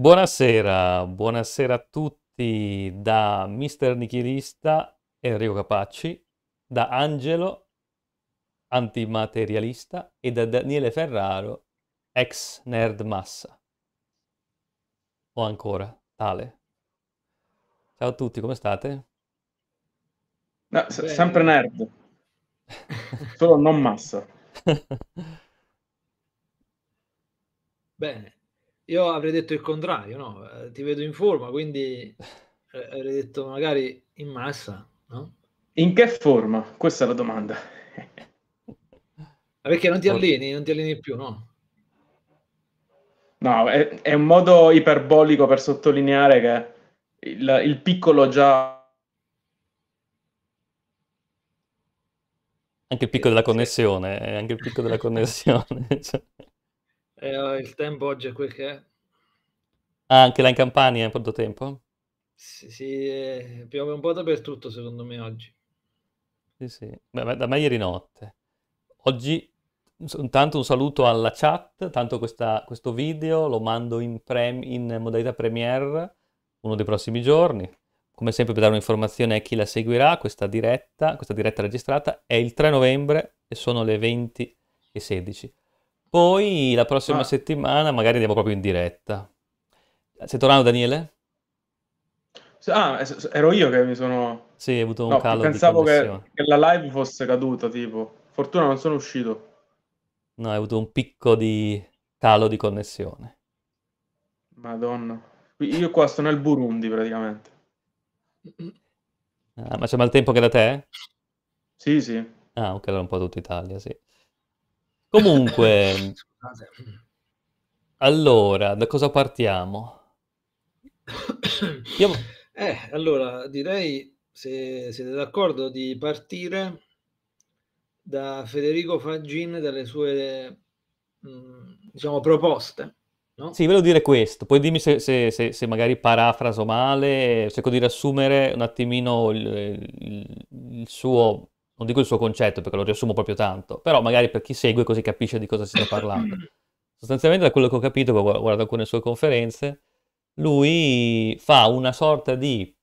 Buonasera, buonasera a tutti da Mister Nichilista Enrico Capacci, da Angelo Antimaterialista e da Daniele Ferraro, ex nerd massa. O ancora tale. Ciao a tutti, come state? No, se- sempre nerd, solo non massa. Bene. Io avrei detto il contrario, no? Eh, ti vedo in forma, quindi eh, avrei detto magari in massa, no? In che forma? Questa è la domanda. Perché non ti alleni, non ti alleni più, no? No, è, è un modo iperbolico per sottolineare che il, il piccolo già... Anche il picco eh, della connessione, anche il picco della connessione. Eh, il tempo oggi è quel che è. Ah, anche là in Campania è quanto tempo? Sì, sì eh, piove un po' dappertutto secondo me oggi. Sì, sì. Beh, da mai ieri notte. Oggi intanto un saluto alla chat, tanto questa, questo video lo mando in, prem, in modalità premiere uno dei prossimi giorni. Come sempre per dare un'informazione a chi la seguirà, questa diretta, questa diretta registrata è il 3 novembre e sono le 20 e 16. Poi la prossima ah. settimana magari andiamo proprio in diretta. Sei tornato Daniele? Ah, ero io che mi sono... Sì, hai avuto un no, calo pensavo che, che, la live fosse caduta, tipo. Fortuna non sono uscito. No, hai avuto un picco di calo di connessione. Madonna. Io qua sono nel Burundi, praticamente. Ah, ma c'è mal tempo che da te? Sì, sì. Ah, ok, allora un po' tutta Italia, sì. Comunque, allora, da cosa partiamo? Io... Eh, allora, direi, se siete d'accordo, di partire da Federico Fagin e dalle sue, mm, diciamo, proposte. No? Sì, lo dire questo, poi dimmi se, se, se, se, magari parafraso male, cerco di riassumere un attimino il, il, il suo non dico il suo concetto perché lo riassumo proprio tanto, però magari per chi segue così capisce di cosa stiamo parlando. Mm. Sostanzialmente da quello che ho capito, guardo alcune sue conferenze, lui fa una sorta di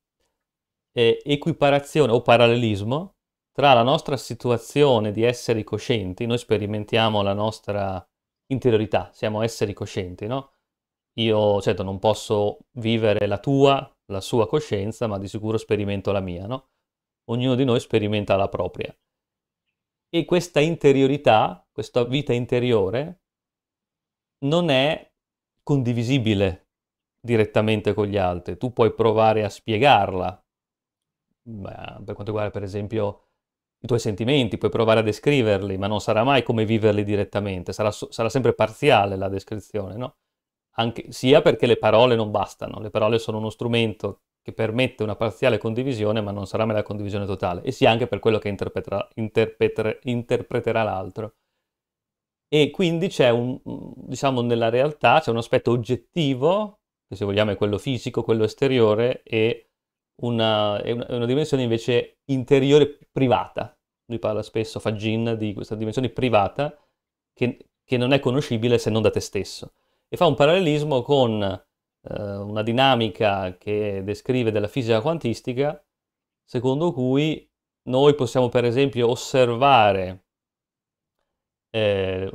eh, equiparazione o parallelismo tra la nostra situazione di esseri coscienti, noi sperimentiamo la nostra interiorità, siamo esseri coscienti, no? Io, certo, non posso vivere la tua, la sua coscienza, ma di sicuro sperimento la mia, no? ognuno di noi sperimenta la propria. E questa interiorità, questa vita interiore, non è condivisibile direttamente con gli altri. Tu puoi provare a spiegarla, Beh, per quanto riguarda per esempio i tuoi sentimenti, puoi provare a descriverli, ma non sarà mai come viverli direttamente, sarà, sarà sempre parziale la descrizione, no? Anche, sia perché le parole non bastano, le parole sono uno strumento che permette una parziale condivisione, ma non sarà mai la condivisione totale, e sia anche per quello che interpreterà, interpreterà, interpreterà l'altro. E quindi c'è un, diciamo, nella realtà c'è un aspetto oggettivo, che se vogliamo è quello fisico, quello esteriore, e una, una, una dimensione invece interiore privata. Lui parla spesso, Fagin, di questa dimensione privata che, che non è conoscibile se non da te stesso. E fa un parallelismo con eh, una dinamica che descrive della fisica quantistica, secondo cui noi possiamo per esempio osservare eh,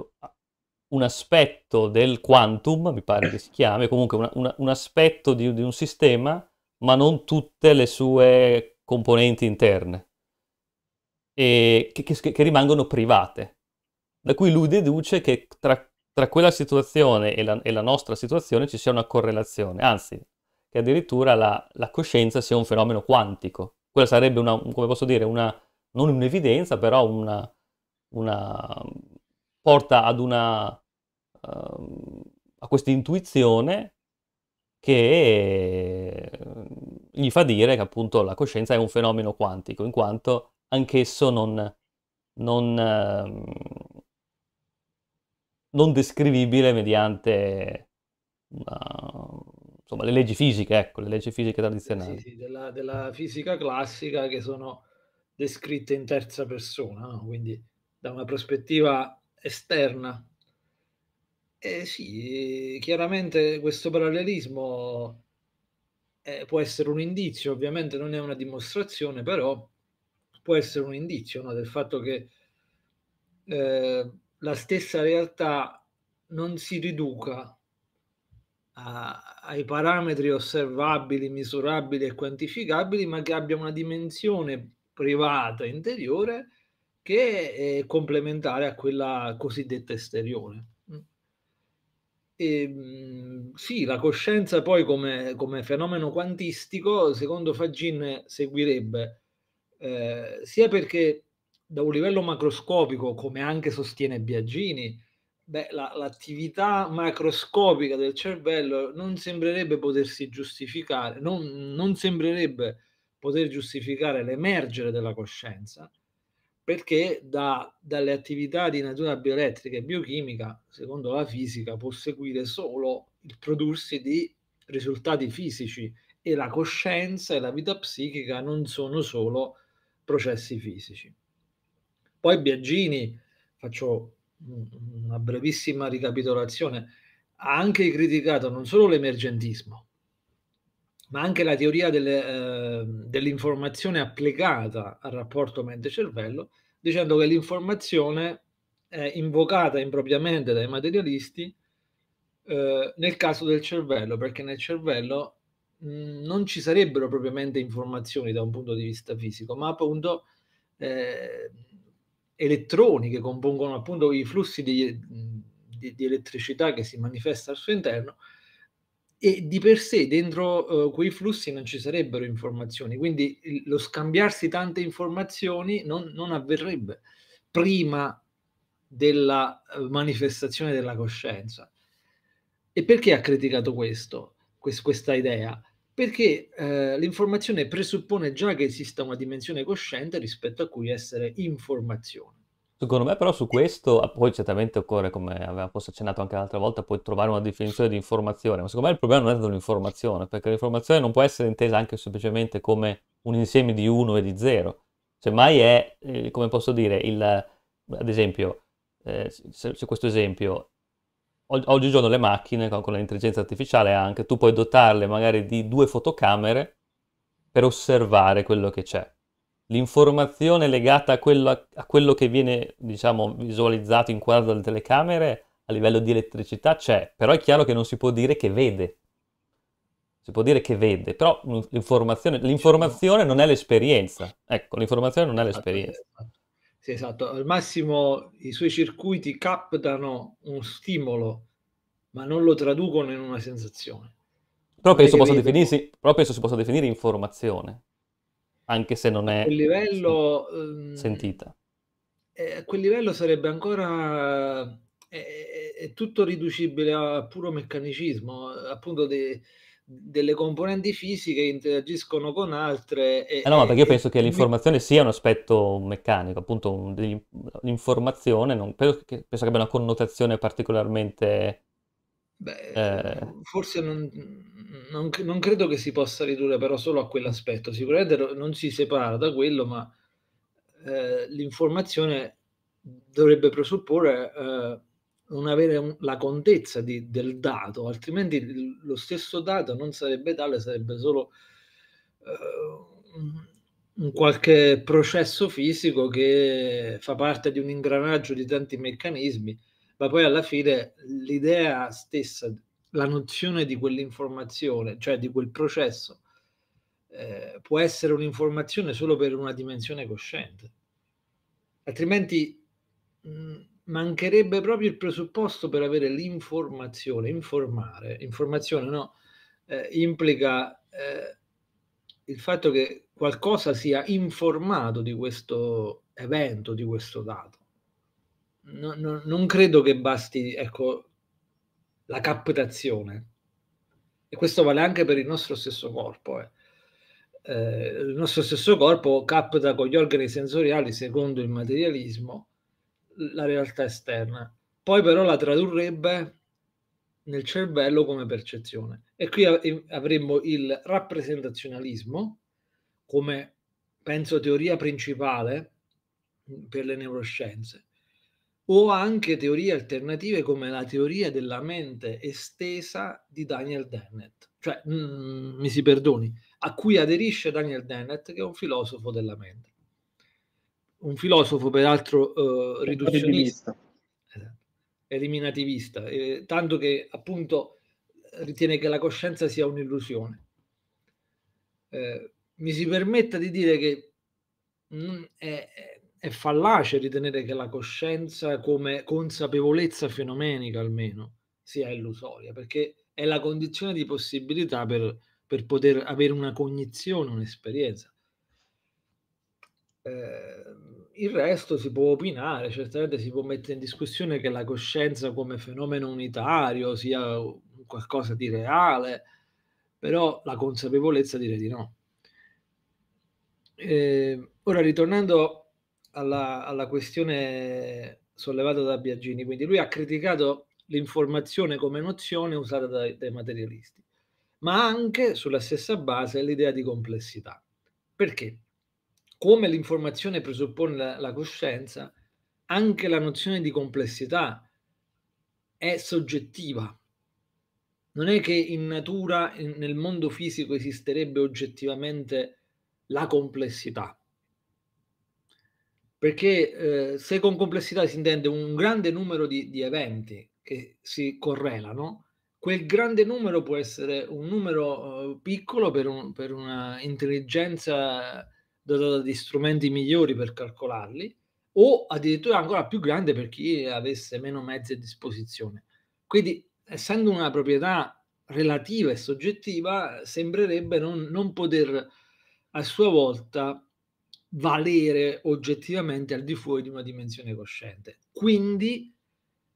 un aspetto del quantum, mi pare che si chiami, comunque una, una, un aspetto di, di, un sistema, ma non tutte le sue componenti interne, e che, che, che rimangono private. Da cui lui deduce che tra tra quella situazione e la, e la, nostra situazione ci sia una correlazione, anzi, che addirittura la, la coscienza sia un fenomeno quantico. Quella sarebbe una, come posso dire, una, non un'evidenza, però una, una porta ad una, uh, a questa intuizione che ehm, gli fa dire che appunto la coscienza è un fenomeno quantico, in quanto anch'esso non, non uh, non descrivibile mediante una, insomma, le leggi fisiche, ecco, le leggi fisiche tradizionali. Sì, sì, della, della, fisica classica che sono descritte in terza persona, no? quindi da una prospettiva esterna. E sì, chiaramente questo parallelismo eh, può essere un indizio, ovviamente non è una dimostrazione, però può essere un indizio no? del fatto che eh, la stessa realtà non si riduca a, ai parametri osservabili, misurabili e quantificabili, ma che abbia una dimensione privata, interiore, che è complementare a quella cosiddetta esteriore. E, sì, la coscienza poi come, come fenomeno quantistico, secondo Fagin, seguirebbe, eh, sia perché da un livello macroscopico, come anche sostiene Biagini, beh, la, l'attività macroscopica del cervello non sembrerebbe potersi giustificare, non, non sembrerebbe poter giustificare l'emergere della coscienza, perché da, dalle attività di natura bioelettrica e biochimica, secondo la fisica, può seguire solo il prodursi di risultati fisici e la coscienza e la vita psichica non sono solo processi fisici. Poi Biagini, faccio una brevissima ricapitolazione, ha anche criticato non solo l'emergentismo, ma anche la teoria delle, eh, dell'informazione applicata al rapporto mente-cervello, dicendo che l'informazione è invocata impropriamente dai materialisti eh, nel caso del cervello, perché nel cervello mh, non ci sarebbero propriamente informazioni da un punto di vista fisico, ma appunto eh, elettroni che compongono appunto i flussi di, di, di elettricità che si manifesta al suo interno e di per sé dentro eh, quei flussi non ci sarebbero informazioni, quindi il, lo scambiarsi tante informazioni non, non avverrebbe prima della eh, manifestazione della coscienza. E perché ha criticato questo, quest- questa idea? perché eh, l'informazione presuppone già che esista una dimensione cosciente rispetto a cui essere informazione. Secondo me però su questo, ah, poi certamente occorre, come avevamo forse accennato anche l'altra volta, poi trovare una definizione di informazione, ma secondo me il problema non è dell'informazione, perché l'informazione non può essere intesa anche semplicemente come un insieme di 1 e di 0, semmai è, eh, come posso dire, il, ad esempio, eh, se, se questo esempio oggigiorno le macchine con l'intelligenza artificiale anche, tu puoi dotarle magari di due fotocamere per osservare quello che c'è. L'informazione legata a quello, a quello che viene, diciamo, visualizzato in quadro dalle telecamere a livello di elettricità c'è, però è chiaro che non si può dire che vede. Si può dire che vede, però l'informazione, l'informazione non è l'esperienza. Ecco, l'informazione non è l'esperienza. Certo, certo. Sì, esatto, al massimo i suoi circuiti captano uno stimolo, ma non lo traducono in una sensazione. Però penso, possa definirsi, però penso si possa definire informazione, anche se non è livello, ehm, sentita. Eh, a quel livello sarebbe ancora... È, eh, eh, eh, è, tutto riducibile a puro meccanicismo, appunto... De, delle componenti fisiche interagiscono con altre. E, eh no, ma perché io penso che l'informazione sia un aspetto meccanico, appunto un, l'informazione, non, penso, che, penso, che, abbia una connotazione particolarmente... Beh, eh... Forse non, non, non, credo che si possa ridurre però solo a quell'aspetto, sicuramente non si separa da quello, ma eh, l'informazione dovrebbe presupporre Eh, non avere un, la contezza di, del dato, altrimenti lo stesso dato non sarebbe tale, sarebbe solo uh, un qualche processo fisico che fa parte di un ingranaggio di tanti meccanismi, ma poi alla fine l'idea stessa, la nozione di quell'informazione, cioè di quel processo, eh, può essere un'informazione solo per una dimensione cosciente. Altrimenti... Mh, mm, mancherebbe proprio il presupposto per avere l'informazione, informare, informazione no, eh, implica eh, il fatto che qualcosa sia informato di questo evento, di questo dato. No, no, non credo che basti ecco, la captazione. E questo vale anche per il nostro stesso corpo. Eh. Eh, il nostro stesso corpo capta con gli organi sensoriali, secondo il materialismo, la realtà esterna, poi però la tradurrebbe nel cervello come percezione. E qui avremmo il rappresentazionalismo come, penso, teoria principale per le neuroscienze, o anche teorie alternative come la teoria della mente estesa di Daniel Dennett, cioè, mm, mi si perdoni, a cui aderisce Daniel Dennett, che è un filosofo della mente un filosofo peraltro eh, riduzionista, esatto. eliminativista, eh, tanto che appunto ritiene che la coscienza sia un'illusione. Eh, mi si permetta di dire che mh, mm, è, è, fallace ritenere che la coscienza come consapevolezza fenomenica almeno sia illusoria, perché è la condizione di possibilità per, per poter avere una cognizione, un'esperienza. Eh, il resto si può opinare, certamente si può mettere in discussione che la coscienza come fenomeno unitario sia qualcosa di reale, però la consapevolezza dire di no. Eh, ora ritornando alla, alla questione sollevata da Biagini, quindi lui ha criticato l'informazione come nozione usata dai, dai materialisti, ma anche sulla stessa base l'idea di complessità. Perché? come l'informazione presuppone la, la coscienza, anche la nozione di complessità è soggettiva. Non è che in natura, in, nel mondo fisico, esisterebbe oggettivamente la complessità. Perché eh, se con complessità si intende un grande numero di, di eventi che si correlano, quel grande numero può essere un numero uh, piccolo per, un, per una intelligenza dotata di strumenti migliori per calcolarli o addirittura ancora più grande per chi avesse meno mezzi a disposizione. Quindi, essendo una proprietà relativa e soggettiva, sembrerebbe non, non poter a sua volta valere oggettivamente al di fuori di una dimensione cosciente. Quindi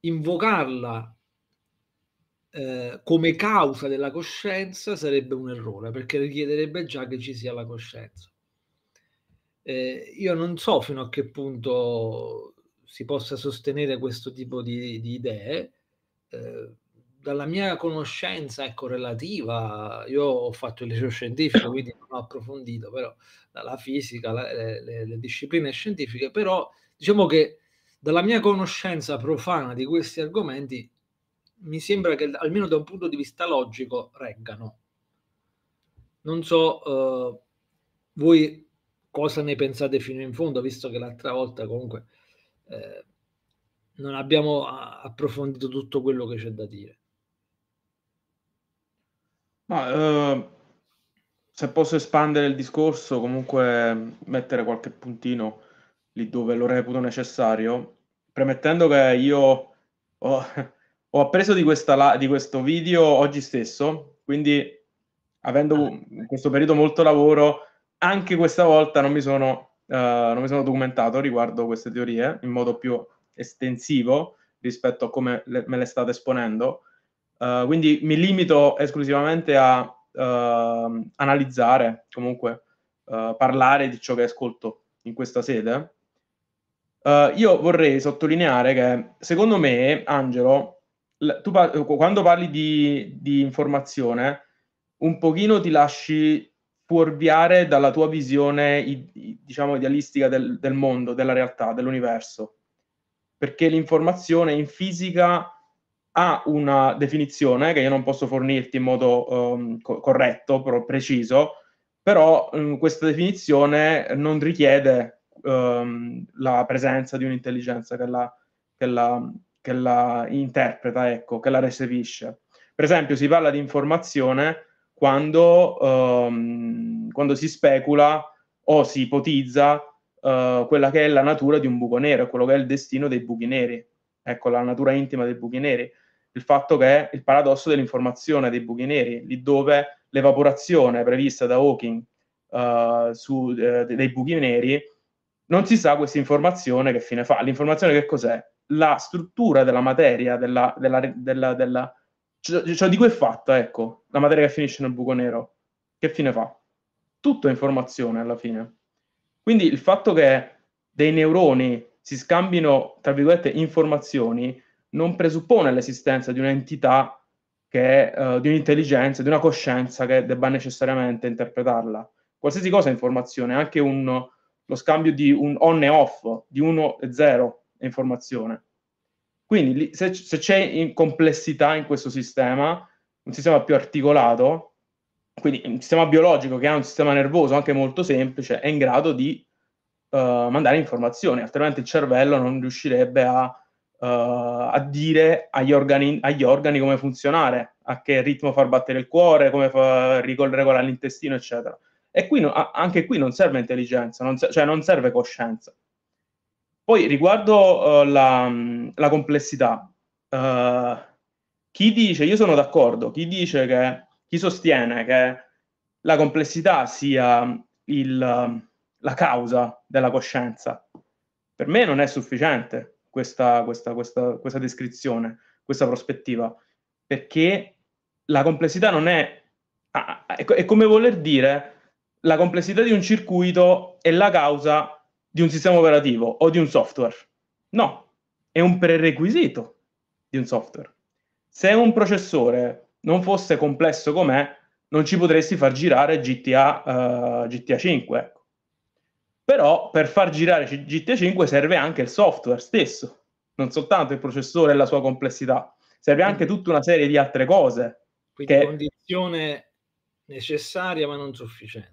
invocarla eh, come causa della coscienza sarebbe un errore, perché richiederebbe già che ci sia la coscienza eh, io non so fino a che punto si possa sostenere questo tipo di, di idee. Eh, dalla mia conoscenza ecco, relativa, io ho fatto il liceo scientifico, quindi non ho approfondito, però la fisica, la, le, le, discipline scientifiche, però diciamo che dalla mia conoscenza profana di questi argomenti mi sembra che almeno da un punto di vista logico reggano. Non so eh, voi cosa ne pensate fino in fondo, visto che l'altra volta comunque eh, non abbiamo approfondito tutto quello che c'è da dire. Ma, eh, se posso espandere il discorso, comunque mettere qualche puntino lì dove lo reputo necessario, premettendo che io ho, ho appreso di, questa, di questo video oggi stesso, quindi avendo in ah. questo periodo molto lavoro anche questa volta non mi sono, uh, non mi sono documentato riguardo queste teorie in modo più estensivo rispetto a come le, me le state esponendo. Uh, quindi mi limito esclusivamente a uh, analizzare, comunque uh, parlare di ciò che ascolto in questa sede. io vorrei sottolineare che secondo me, Angelo, l- tu par- quando parli di, di, informazione, un pochino ti lasci può orviare dalla tua visione, diciamo, idealistica del, del mondo, della realtà, dell'universo. Perché l'informazione in fisica ha una definizione che io non posso fornirti in modo um, co- corretto, però preciso, però um, questa definizione non richiede um, la presenza di un'intelligenza che la, che, la, che la interpreta, ecco, che la recepisce. Per esempio, si parla di informazione quando, um, quando si specula o si ipotizza uh, quella che è la natura di un buco nero, quello che è il destino dei buchi neri, ecco la natura intima dei buchi neri, il fatto che è il paradosso dell'informazione dei buchi neri, lì dove l'evaporazione prevista da Hawking uh, su, uh, dei buchi neri non si sa questa informazione che fine fa. L'informazione che cos'è? La struttura della materia, della, della, della, cioè, cioè di cui è fatta, ecco, la materia che finisce nel buco nero. Che fine fa? Tutto è informazione alla fine. Quindi il fatto che dei neuroni si scambino, tra virgolette, informazioni, non presuppone l'esistenza di un'entità che, uh, di un'intelligenza, di una coscienza che debba necessariamente interpretarla. Qualsiasi cosa è informazione, anche un, lo scambio di un on e off, di 1 e 0 è informazione. Quindi se, se c'è in complessità in questo sistema, un sistema più articolato, quindi un sistema biologico che ha un sistema nervoso anche molto semplice, è in grado di uh, mandare informazioni, altrimenti il cervello non riuscirebbe a, uh, a dire agli organi, agli organi, come funzionare, a che ritmo far battere il cuore, come fa, regolare l'intestino, eccetera. E qui anche qui non serve intelligenza, non se- cioè non serve coscienza. Poi riguardo uh, la, la, complessità, uh, chi dice, io sono d'accordo, chi dice che, chi sostiene che la complessità sia il, la causa della coscienza, per me non è sufficiente questa, questa, questa, questa descrizione, questa prospettiva, perché la complessità non è, ah, ah è, è come voler dire la complessità di un circuito è la causa di un sistema operativo o di un software. No, è un prerequisito di un software. Se un processore non fosse complesso com'è, non ci potresti far girare GTA, uh, GTA 5. Però per far girare GTA 5 serve anche il software stesso, non soltanto il processore e la sua complessità, serve anche tutta una serie di altre cose. Quindi che... condizione necessaria ma non sufficiente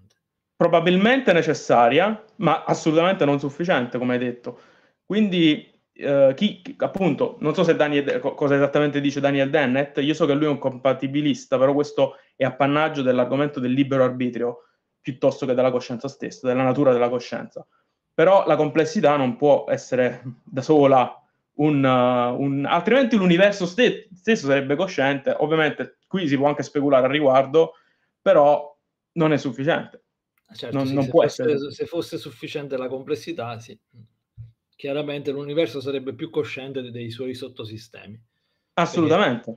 probabilmente necessaria, ma assolutamente non sufficiente, come hai detto. Quindi, eh, chi, appunto, non so se Daniel, cosa esattamente dice Daniel Dennett, io so che lui è un compatibilista, però questo è appannaggio dell'argomento del libero arbitrio piuttosto che della coscienza stessa, della natura della coscienza. Però la complessità non può essere da sola un, uh, un... altrimenti l'universo ste- stesso sarebbe cosciente. Ovviamente qui si può anche speculare al riguardo, però non è sufficiente. Certo, non, sì, non può fosse, essere... Se fosse sufficiente la complessità, sì. Chiaramente l'universo sarebbe più cosciente dei suoi sottosistemi. Assolutamente. Eh,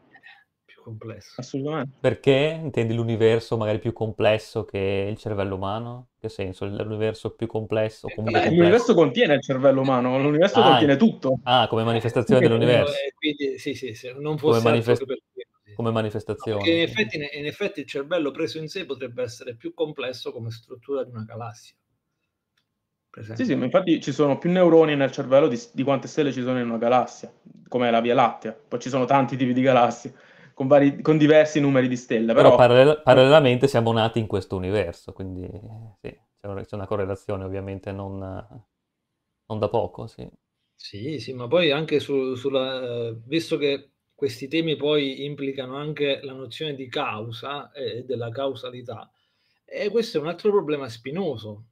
più complesso. Assolutamente. Perché intendi l'universo magari più complesso che il cervello umano? Che senso? L'universo più complesso? Beh, complesso. L'universo contiene il cervello umano, l'universo ah, contiene tutto. Ah, come manifestazione eh, dell'universo. quindi, sì, sì, se non fosse come manifest... per come manifestazione. No, diciamo in, effetti, in effetti il cervello preso in sé potrebbe essere più complesso come struttura di una galassia. Sì, sì, ma infatti ci sono più neuroni nel cervello di, di, quante stelle ci sono in una galassia, come la Via Lattea. Poi ci sono tanti tipi di galassie, con, vari, con diversi numeri di stelle. Però, però parallel, parallelamente siamo nati in questo universo, quindi sì, c'è una, c'è una correlazione ovviamente non, non, da poco, sì. Sì, sì, ma poi anche su, sulla... visto che questi temi poi implicano anche la nozione di causa eh, e della causalità. E questo è un altro problema spinoso.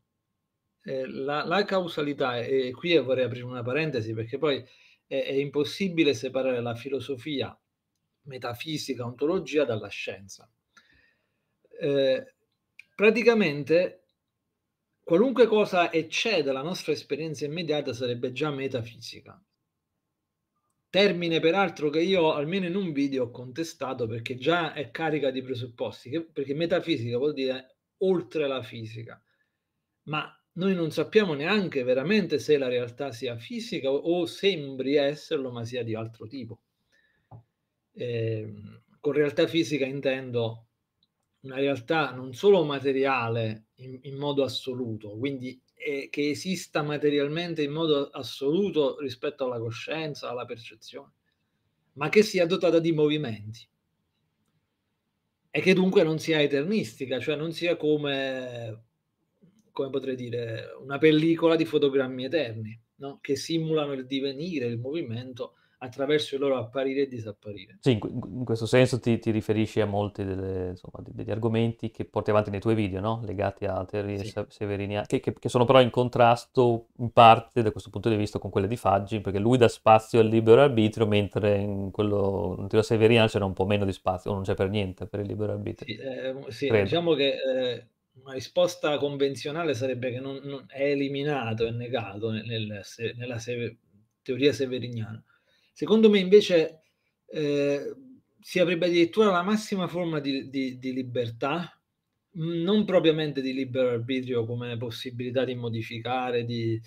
Eh, la, la, causalità, e qui vorrei aprire una parentesi perché poi è, è impossibile separare la filosofia, metafisica, ontologia dalla scienza. Eh, praticamente qualunque cosa eccede la nostra esperienza immediata sarebbe già metafisica Termine peraltro che io almeno in un video ho contestato perché già è carica di presupposti, che, perché metafisica vuol dire oltre la fisica, ma noi non sappiamo neanche veramente se la realtà sia fisica o sembri esserlo ma sia di altro tipo. Eh, con realtà fisica intendo una realtà non solo materiale in, in modo assoluto, quindi che esista materialmente in modo assoluto rispetto alla coscienza, alla percezione, ma che sia dotata di movimenti e che dunque non sia eternistica, cioè non sia come, come potrei dire, una pellicola di fotogrammi eterni, no? che simulano il divenire, il movimento, attraverso il loro apparire e disapparire. Sì, in, questo senso ti, ti riferisci a molti delle, insomma, degli argomenti che porti avanti nei tuoi video, no? legati a teorie sì. severiniane, che, che, che, sono però in contrasto in parte da questo punto di vista con quelle di Faggi, perché lui dà spazio al libero arbitrio, mentre in quello in teoria severiana c'era un po' meno di spazio, o non c'è per niente per il libero arbitrio. Sì, eh, sì diciamo che... Eh una risposta convenzionale sarebbe che non, non è eliminato, è negato nel, nel, nella se, teoria severiniana. Secondo me invece eh, si avrebbe addirittura la massima forma di, di, di libertà, non propriamente di libero arbitrio come possibilità di modificare di,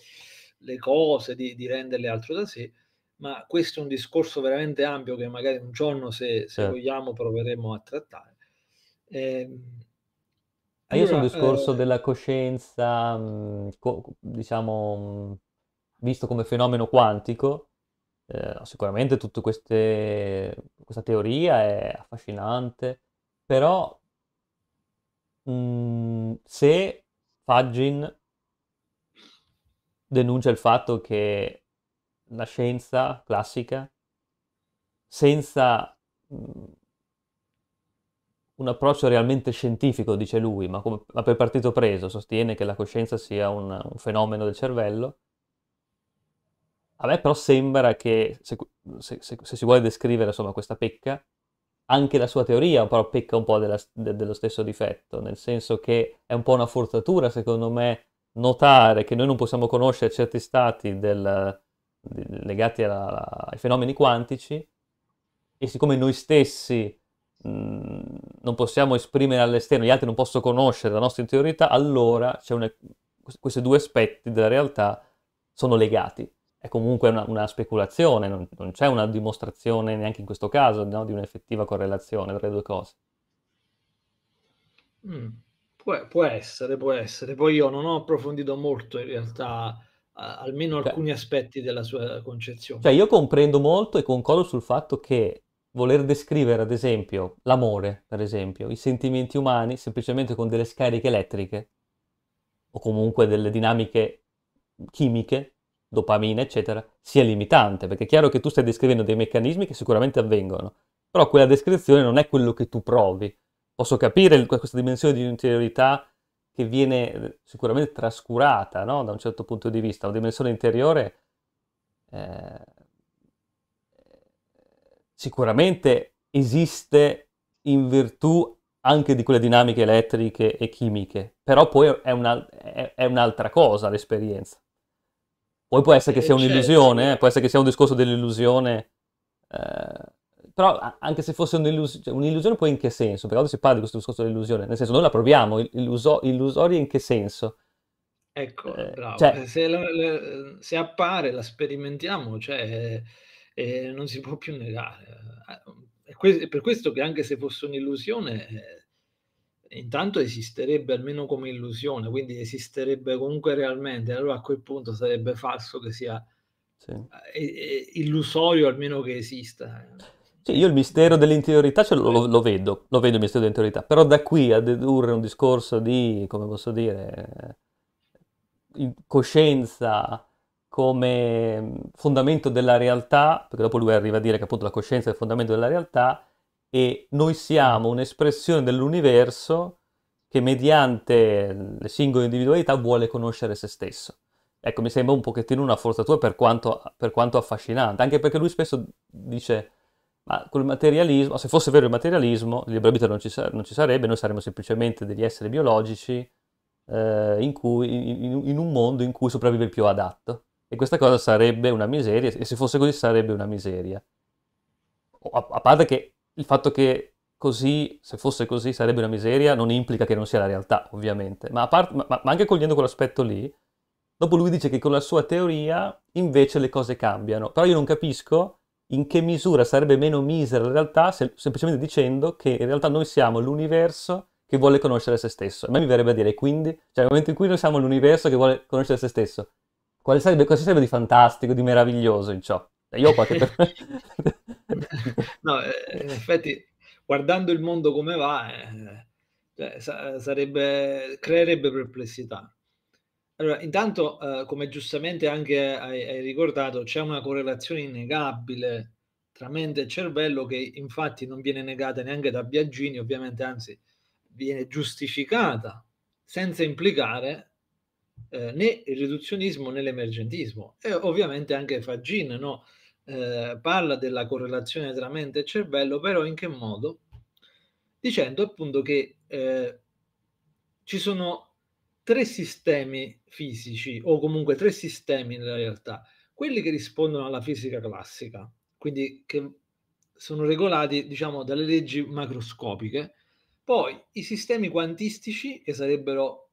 le cose, di, di, renderle altro da sé, ma questo è un discorso veramente ampio che magari un giorno, se, se eh. vogliamo, proveremo a trattare. Eh, ah, io sul discorso eh, della coscienza, mm, diciamo, mm, visto come fenomeno quantico, eh, sicuramente tutta questa teoria è affascinante, però mh, mm, se Fagin denuncia il fatto che la scienza classica, senza mh, mm, un approccio realmente scientifico, dice lui, ma, come, ma, per partito preso, sostiene che la coscienza sia un, un fenomeno del cervello, a me però sembra che, se, se, se, se si vuole descrivere insomma, questa pecca, anche la sua teoria però pecca un po' della, de, dello stesso difetto, nel senso che è un po' una forzatura, secondo me, notare che noi non possiamo conoscere certi stati del, de, legati alla, ai fenomeni quantici e siccome noi stessi mhmm, non possiamo esprimere all'esterno, gli altri non possono conoscere la nostra interiorità, allora una, questi due aspetti della realtà sono legati è comunque una, una speculazione, non, non, c'è una dimostrazione neanche in questo caso no, di un'effettiva correlazione tra le due cose. Mm, può, può, essere, può essere. Poi io non ho approfondito molto in realtà a, almeno cioè, alcuni aspetti della sua concezione. Cioè io comprendo molto e concordo sul fatto che voler descrivere ad esempio l'amore, per esempio, i sentimenti umani semplicemente con delle scariche elettriche o comunque delle dinamiche chimiche dopamina, eccetera, sia limitante, perché è chiaro che tu stai descrivendo dei meccanismi che sicuramente avvengono, però quella descrizione non è quello che tu provi. Posso capire questa dimensione di interiorità che viene eh, sicuramente trascurata no? da un certo punto di vista, una dimensione interiore eh, sicuramente esiste in virtù anche di quelle dinamiche elettriche e chimiche, però poi è, una, è, è un'altra cosa l'esperienza. Poi può essere che eh, sia certo, un'illusione, può essere che sia un discorso dell'illusione. Eh, però anche se fosse un'illus- cioè, un'illusione, poi in che senso? Perché quando si parla di questo discorso dell'illusione, nel senso noi la proviamo, illuso- illusoria in che senso? Ecco, eh, bravo. Cioè... Eh, se, la, la, se, appare, la sperimentiamo, cioè, eh, non si può più negare. Eh, è per questo che anche se fosse un'illusione intanto esisterebbe almeno come illusione, quindi esisterebbe comunque realmente, allora a quel punto sarebbe falso che sia sì. Eh, eh, illusorio almeno che esista. Sì, io il mistero dell'interiorità cioè, lo, lo, vedo, lo vedo il mistero dell'interiorità, però da qui a dedurre un discorso di, come posso dire, eh, coscienza come mm, fondamento della realtà, perché dopo lui arriva a dire che appunto la coscienza è il fondamento della realtà, e noi siamo un'espressione dell'universo che mediante le singole individualità vuole conoscere se stesso. Ecco, mi sembra un pochettino una forzatura per quanto, per quanto affascinante, anche perché lui spesso dice, ma col materialismo, se fosse vero il materialismo, il libro arbitrio non non ci sarebbe, noi saremmo semplicemente degli esseri biologici eh, in, cui, in, in un mondo in cui sopravvive il più adatto. E questa cosa sarebbe una miseria, e se fosse così sarebbe una miseria. A, a parte che il fatto che così, se fosse così, sarebbe una miseria, non implica che non sia la realtà, ovviamente. Ma, part- ma, ma anche cogliendo quell'aspetto lì, dopo lui dice che con la sua teoria invece le cose cambiano. Però io non capisco in che misura sarebbe meno misera la realtà se- semplicemente dicendo che in realtà noi siamo l'universo che vuole conoscere se stesso. A me mi verrebbe a dire, quindi, cioè nel momento in cui noi siamo l'universo che vuole conoscere se stesso, quale sarebbe, cosa sarebbe di fantastico, di meraviglioso in ciò? Cioè, io ho qualche... no, eh, in effetti, guardando il mondo come va, eh, cioè, sarebbe, creerebbe perplessità. Allora, intanto, eh, come giustamente anche hai, hai, ricordato, c'è una correlazione innegabile tra mente e cervello che infatti non viene negata neanche da Biagini, ovviamente, anzi viene giustificata senza implicare eh, né il riduzionismo né l'emergentismo e ovviamente anche Fagin, no? eh, parla della correlazione tra mente e cervello, però in che modo? Dicendo appunto che eh, ci sono tre sistemi fisici, o comunque tre sistemi nella realtà, quelli che rispondono alla fisica classica, quindi che sono regolati diciamo dalle leggi macroscopiche, poi i sistemi quantistici che sarebbero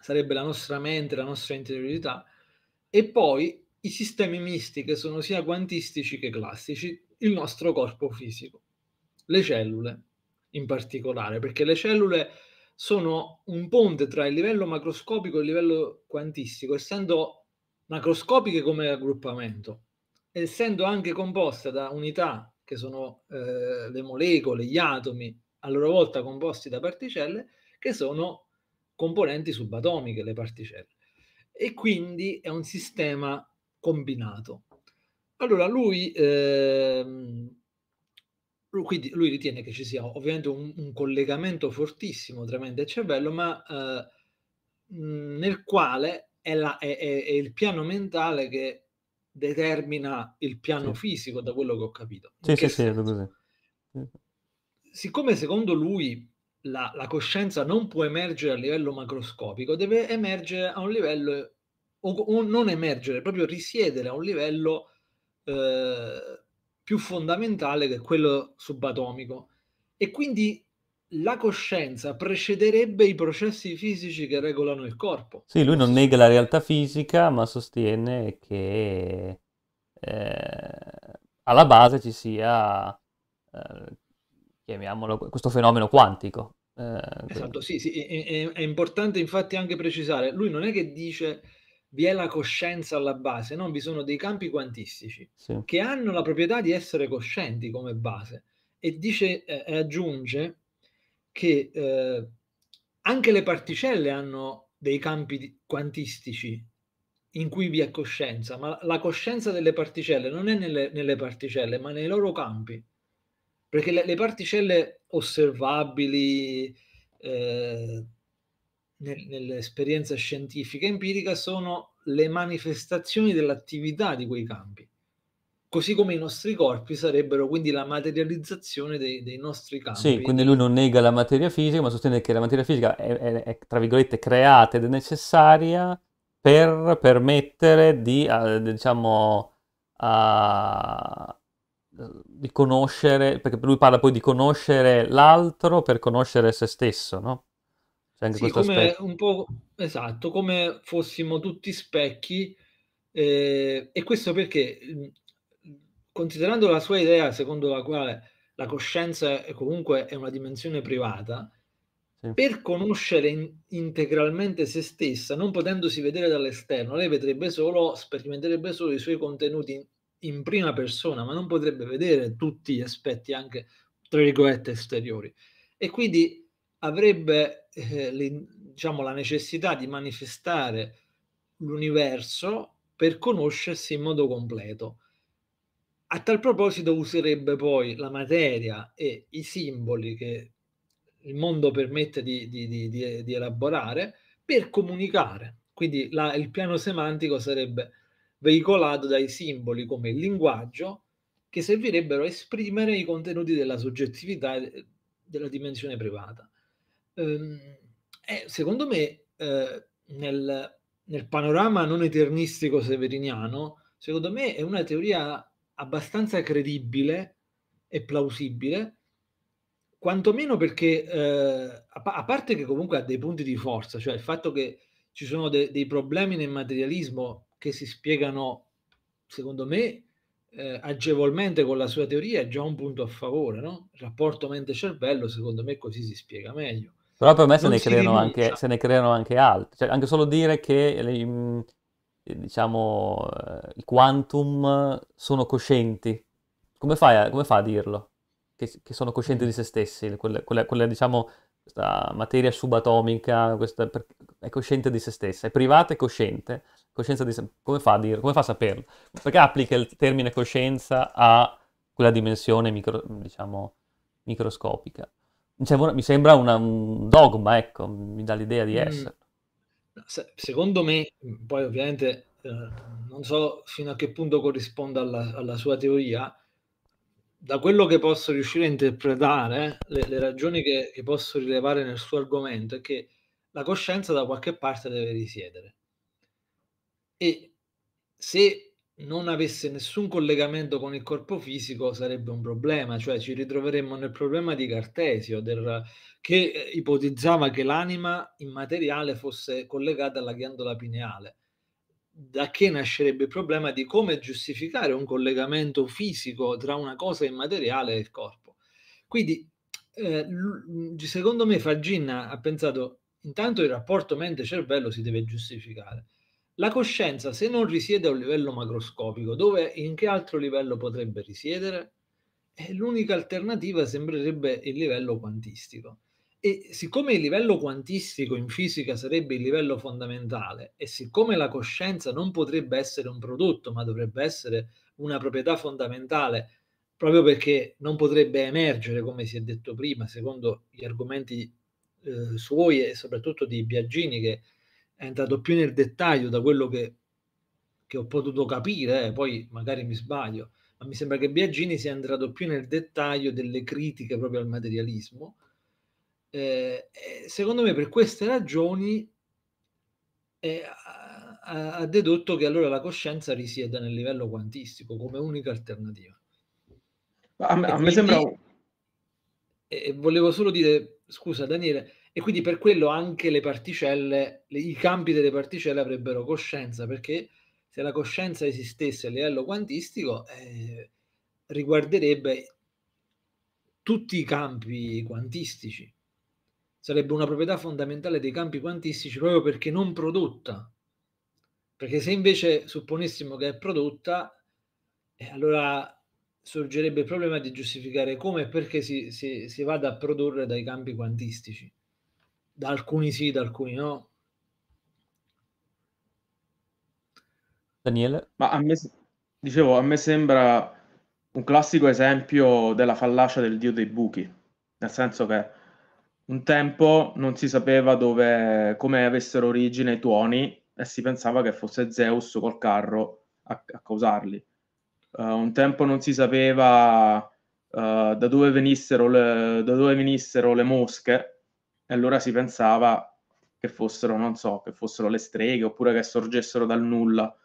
sarebbe la nostra mente, la nostra interiorità, e poi i sistemi misti che sono sia quantistici che classici, il nostro corpo fisico, le cellule in particolare, perché le cellule sono un ponte tra il livello macroscopico e il livello quantistico, essendo macroscopiche come raggruppamento, essendo anche composte da unità che sono eh, le molecole, gli atomi, a loro volta composti da particelle, che sono componenti subatomiche, le particelle. E quindi è un sistema combinato. Allora, lui, ehm, quindi lui ritiene che ci sia ovviamente un, un collegamento fortissimo tra mente e cervello, ma eh, nel quale è, la, è, è, è, il piano mentale che determina il piano sì. fisico, da quello che ho capito. Sì, sì, sì, è così. Siccome secondo lui la, la coscienza non può emergere a livello macroscopico, deve emergere a un livello o, o non emergere, proprio risiedere a un livello eh, più fondamentale che quello subatomico. E quindi la coscienza precederebbe i processi fisici che regolano il corpo. Sì, lui non nega la realtà fisica, ma sostiene che eh, alla base ci sia, eh, chiamiamolo, questo fenomeno quantico. Eh, esatto, sì, sì è, è, è importante infatti anche precisare, lui non è che dice vi è la coscienza alla base, no? vi sono dei campi quantistici sì. che hanno la proprietà di essere coscienti come base. E dice e eh, aggiunge che eh, anche le particelle hanno dei campi quantistici in cui vi è coscienza, ma la coscienza delle particelle non è nelle, nelle particelle, ma nei loro campi. Perché le, le particelle osservabili, eh, nell'esperienza scientifica empirica sono le manifestazioni dell'attività di quei campi, così come i nostri corpi sarebbero quindi la materializzazione dei, dei nostri campi. Sì, quindi lui non nega la materia fisica, ma sostiene che la materia fisica è, è, è tra virgolette, creata ed è necessaria per permettere di, eh, diciamo, a, di conoscere, perché lui parla poi di conoscere l'altro per conoscere se stesso, no? C'è anche sì, come aspetto. un po' esatto, come fossimo tutti specchi. Eh, e questo perché, mm, considerando la sua idea secondo la quale la coscienza è comunque è una dimensione privata, sì. per conoscere in- integralmente se stessa, non potendosi vedere dall'esterno, lei vedrebbe solo, sperimenterebbe solo i suoi contenuti in, in prima persona, ma non potrebbe vedere tutti gli aspetti anche, tra virgolette, esteriori. E quindi avrebbe eh, le, diciamo, la necessità di manifestare l'universo per conoscersi in modo completo. A tal proposito userebbe poi la materia e i simboli che il mondo permette di, di, di, di elaborare per comunicare. Quindi la, il piano semantico sarebbe veicolato dai simboli come il linguaggio che servirebbero a esprimere i contenuti della soggettività della dimensione privata. Ehm, eh, secondo me eh, nel, nel, panorama non eternistico severiniano, secondo me è una teoria abbastanza credibile e plausibile, quantomeno perché, eh, a, a, parte che comunque ha dei punti di forza, cioè il fatto che ci sono de, dei problemi nel materialismo che si spiegano, secondo me, eh, agevolmente con la sua teoria è già un punto a favore, no? Il rapporto mente-cervello, secondo me, così si spiega meglio. Però per me se ne, creano anche, se ne creano anche altri. Cioè, anche solo dire che le, eh, diciamo, eh, i quantum sono coscienti. Come, a, come fa a dirlo? Che, che, sono coscienti di se stessi, quella, quella, quella diciamo, questa materia subatomica questa, è cosciente di se stessa, è privata e cosciente. Coscienza di se, come fa a dirlo? Come fa a saperlo? Perché applica il termine coscienza a quella dimensione micro, diciamo, microscopica? Cioè, mi sembra una, un dogma, ecco, mi dà l'idea di mm. essere. secondo me, poi ovviamente eh, non so fino a che punto corrisponda alla, alla, sua teoria, da quello che posso riuscire a interpretare, le, le ragioni che, che, posso rilevare nel suo argomento è che la coscienza da qualche parte deve risiedere. E se non avesse nessun collegamento con il corpo fisico sarebbe un problema, cioè ci ritroveremmo nel problema di Cartesio, del, che eh, ipotizzava che l'anima immateriale fosse collegata alla ghiandola pineale, da che nascerebbe il problema di come giustificare un collegamento fisico tra una cosa immateriale e il corpo. Quindi, eh, secondo me, Fagin ha pensato, intanto il rapporto mente-cervello si deve giustificare la coscienza, se non risiede a un livello macroscopico, dove in che altro livello potrebbe risiedere? Eh, l'unica alternativa sembrerebbe il livello quantistico. E siccome il livello quantistico in fisica sarebbe il livello fondamentale e siccome la coscienza non potrebbe essere un prodotto, ma dovrebbe essere una proprietà fondamentale, proprio perché non potrebbe emergere, come si è detto prima, secondo gli argomenti eh, suoi e soprattutto di Biagini che è entrato più nel dettaglio da quello che, che ho potuto capire, eh, poi magari mi sbaglio, ma mi sembra che Biagini sia entrato più nel dettaglio delle critiche proprio al materialismo. Eh, eh secondo me per queste ragioni eh, ha, ha dedotto che allora la coscienza risieda nel livello quantistico come unica alternativa. A me, a me quindi, sembra... volevo solo dire, scusa Daniele, e quindi per quello anche le particelle, le, i campi delle particelle avrebbero coscienza, perché se la coscienza esistesse a livello quantistico eh, riguarderebbe tutti i campi quantistici. Sarebbe una proprietà fondamentale dei campi quantistici proprio perché non prodotta. Perché se invece supponessimo che è prodotta, eh, allora sorgerebbe il problema di giustificare come e perché si, si, si vada a produrre dai campi quantistici da alcuni sì, da alcuni no. Daniele? Ma a me, dicevo, a me sembra un classico esempio della fallacia del dio dei buchi, nel senso che un tempo non si sapeva dove, come avessero origine i tuoni e si pensava che fosse Zeus col carro a, a causarli. Uh, un tempo non si sapeva uh, da, dove le, da dove venissero le mosche e allora si pensava che fossero, non so, che fossero le streghe oppure che sorgessero dal nulla.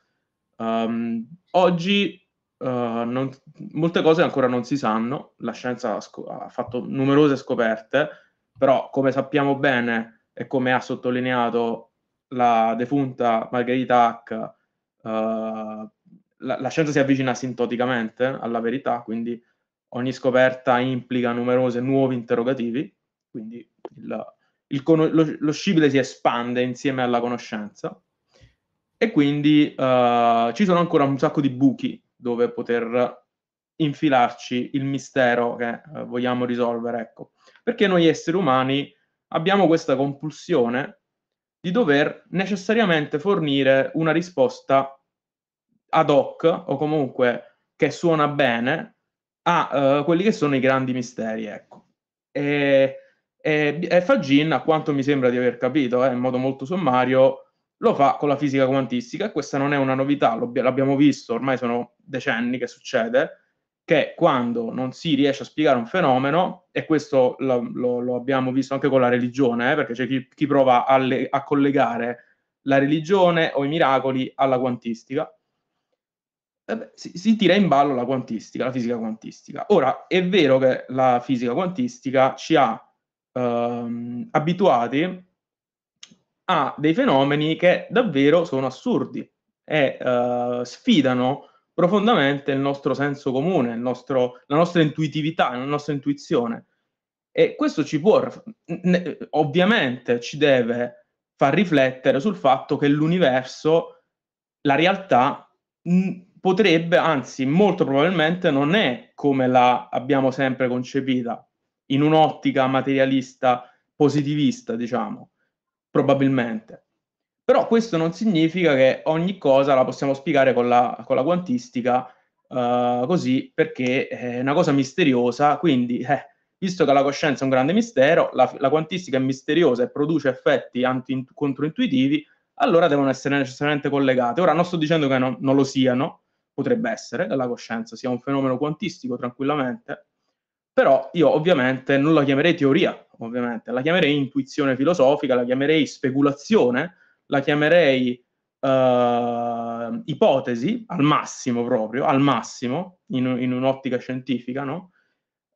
Um, oggi uh, non, molte cose ancora non si sanno, la scienza ha, sc- ha fatto numerose scoperte, però come sappiamo bene e come ha sottolineato la defunta Margherita Hack, uh, la, la, scienza si avvicina sintoticamente alla verità, quindi ogni scoperta implica numerosi nuovi interrogativi, quindi il, il, lo, lo scibile si espande insieme alla conoscenza e quindi uh, ci sono ancora un sacco di buchi dove poter infilarci il mistero che uh, vogliamo risolvere, ecco. Perché noi esseri umani abbiamo questa compulsione di dover necessariamente fornire una risposta ad hoc o comunque che suona bene a uh, quelli che sono i grandi misteri, ecco. E e, Fagin, a quanto mi sembra di aver capito, eh, in modo molto sommario, lo fa con la fisica quantistica e questa non è una novità, l'abbiamo visto, ormai sono decenni che succede, che quando non si riesce a spiegare un fenomeno, e questo lo, lo, lo abbiamo visto anche con la religione, eh, perché c'è chi, chi prova a, le, a collegare la religione o i miracoli alla quantistica, eh beh, si, si, tira in ballo la quantistica, la fisica quantistica. Ora, è vero che la fisica quantistica ci ha ehm, abituati a dei fenomeni che davvero sono assurdi e eh, sfidano profondamente il nostro senso comune, nostro, la nostra intuitività, la nostra intuizione. E questo ci può, ovviamente, ci deve far riflettere sul fatto che l'universo, la realtà, potrebbe, anzi molto probabilmente non è come la abbiamo sempre concepita, in un'ottica materialista positivista, diciamo, probabilmente. Però questo non significa che ogni cosa la possiamo spiegare con la, con la quantistica uh, così, perché è una cosa misteriosa, quindi eh, visto che la coscienza è un grande mistero, la, la quantistica è misteriosa e produce effetti anti- controintuitivi, allora devono essere necessariamente collegate. Ora non sto dicendo che non, non lo siano, potrebbe essere, che la coscienza sia un fenomeno quantistico tranquillamente, però io ovviamente non la chiamerei teoria, ovviamente, la chiamerei intuizione filosofica, la chiamerei speculazione, la chiamerei Uh, ipotesi al massimo proprio, al massimo, in, in un'ottica scientifica, no?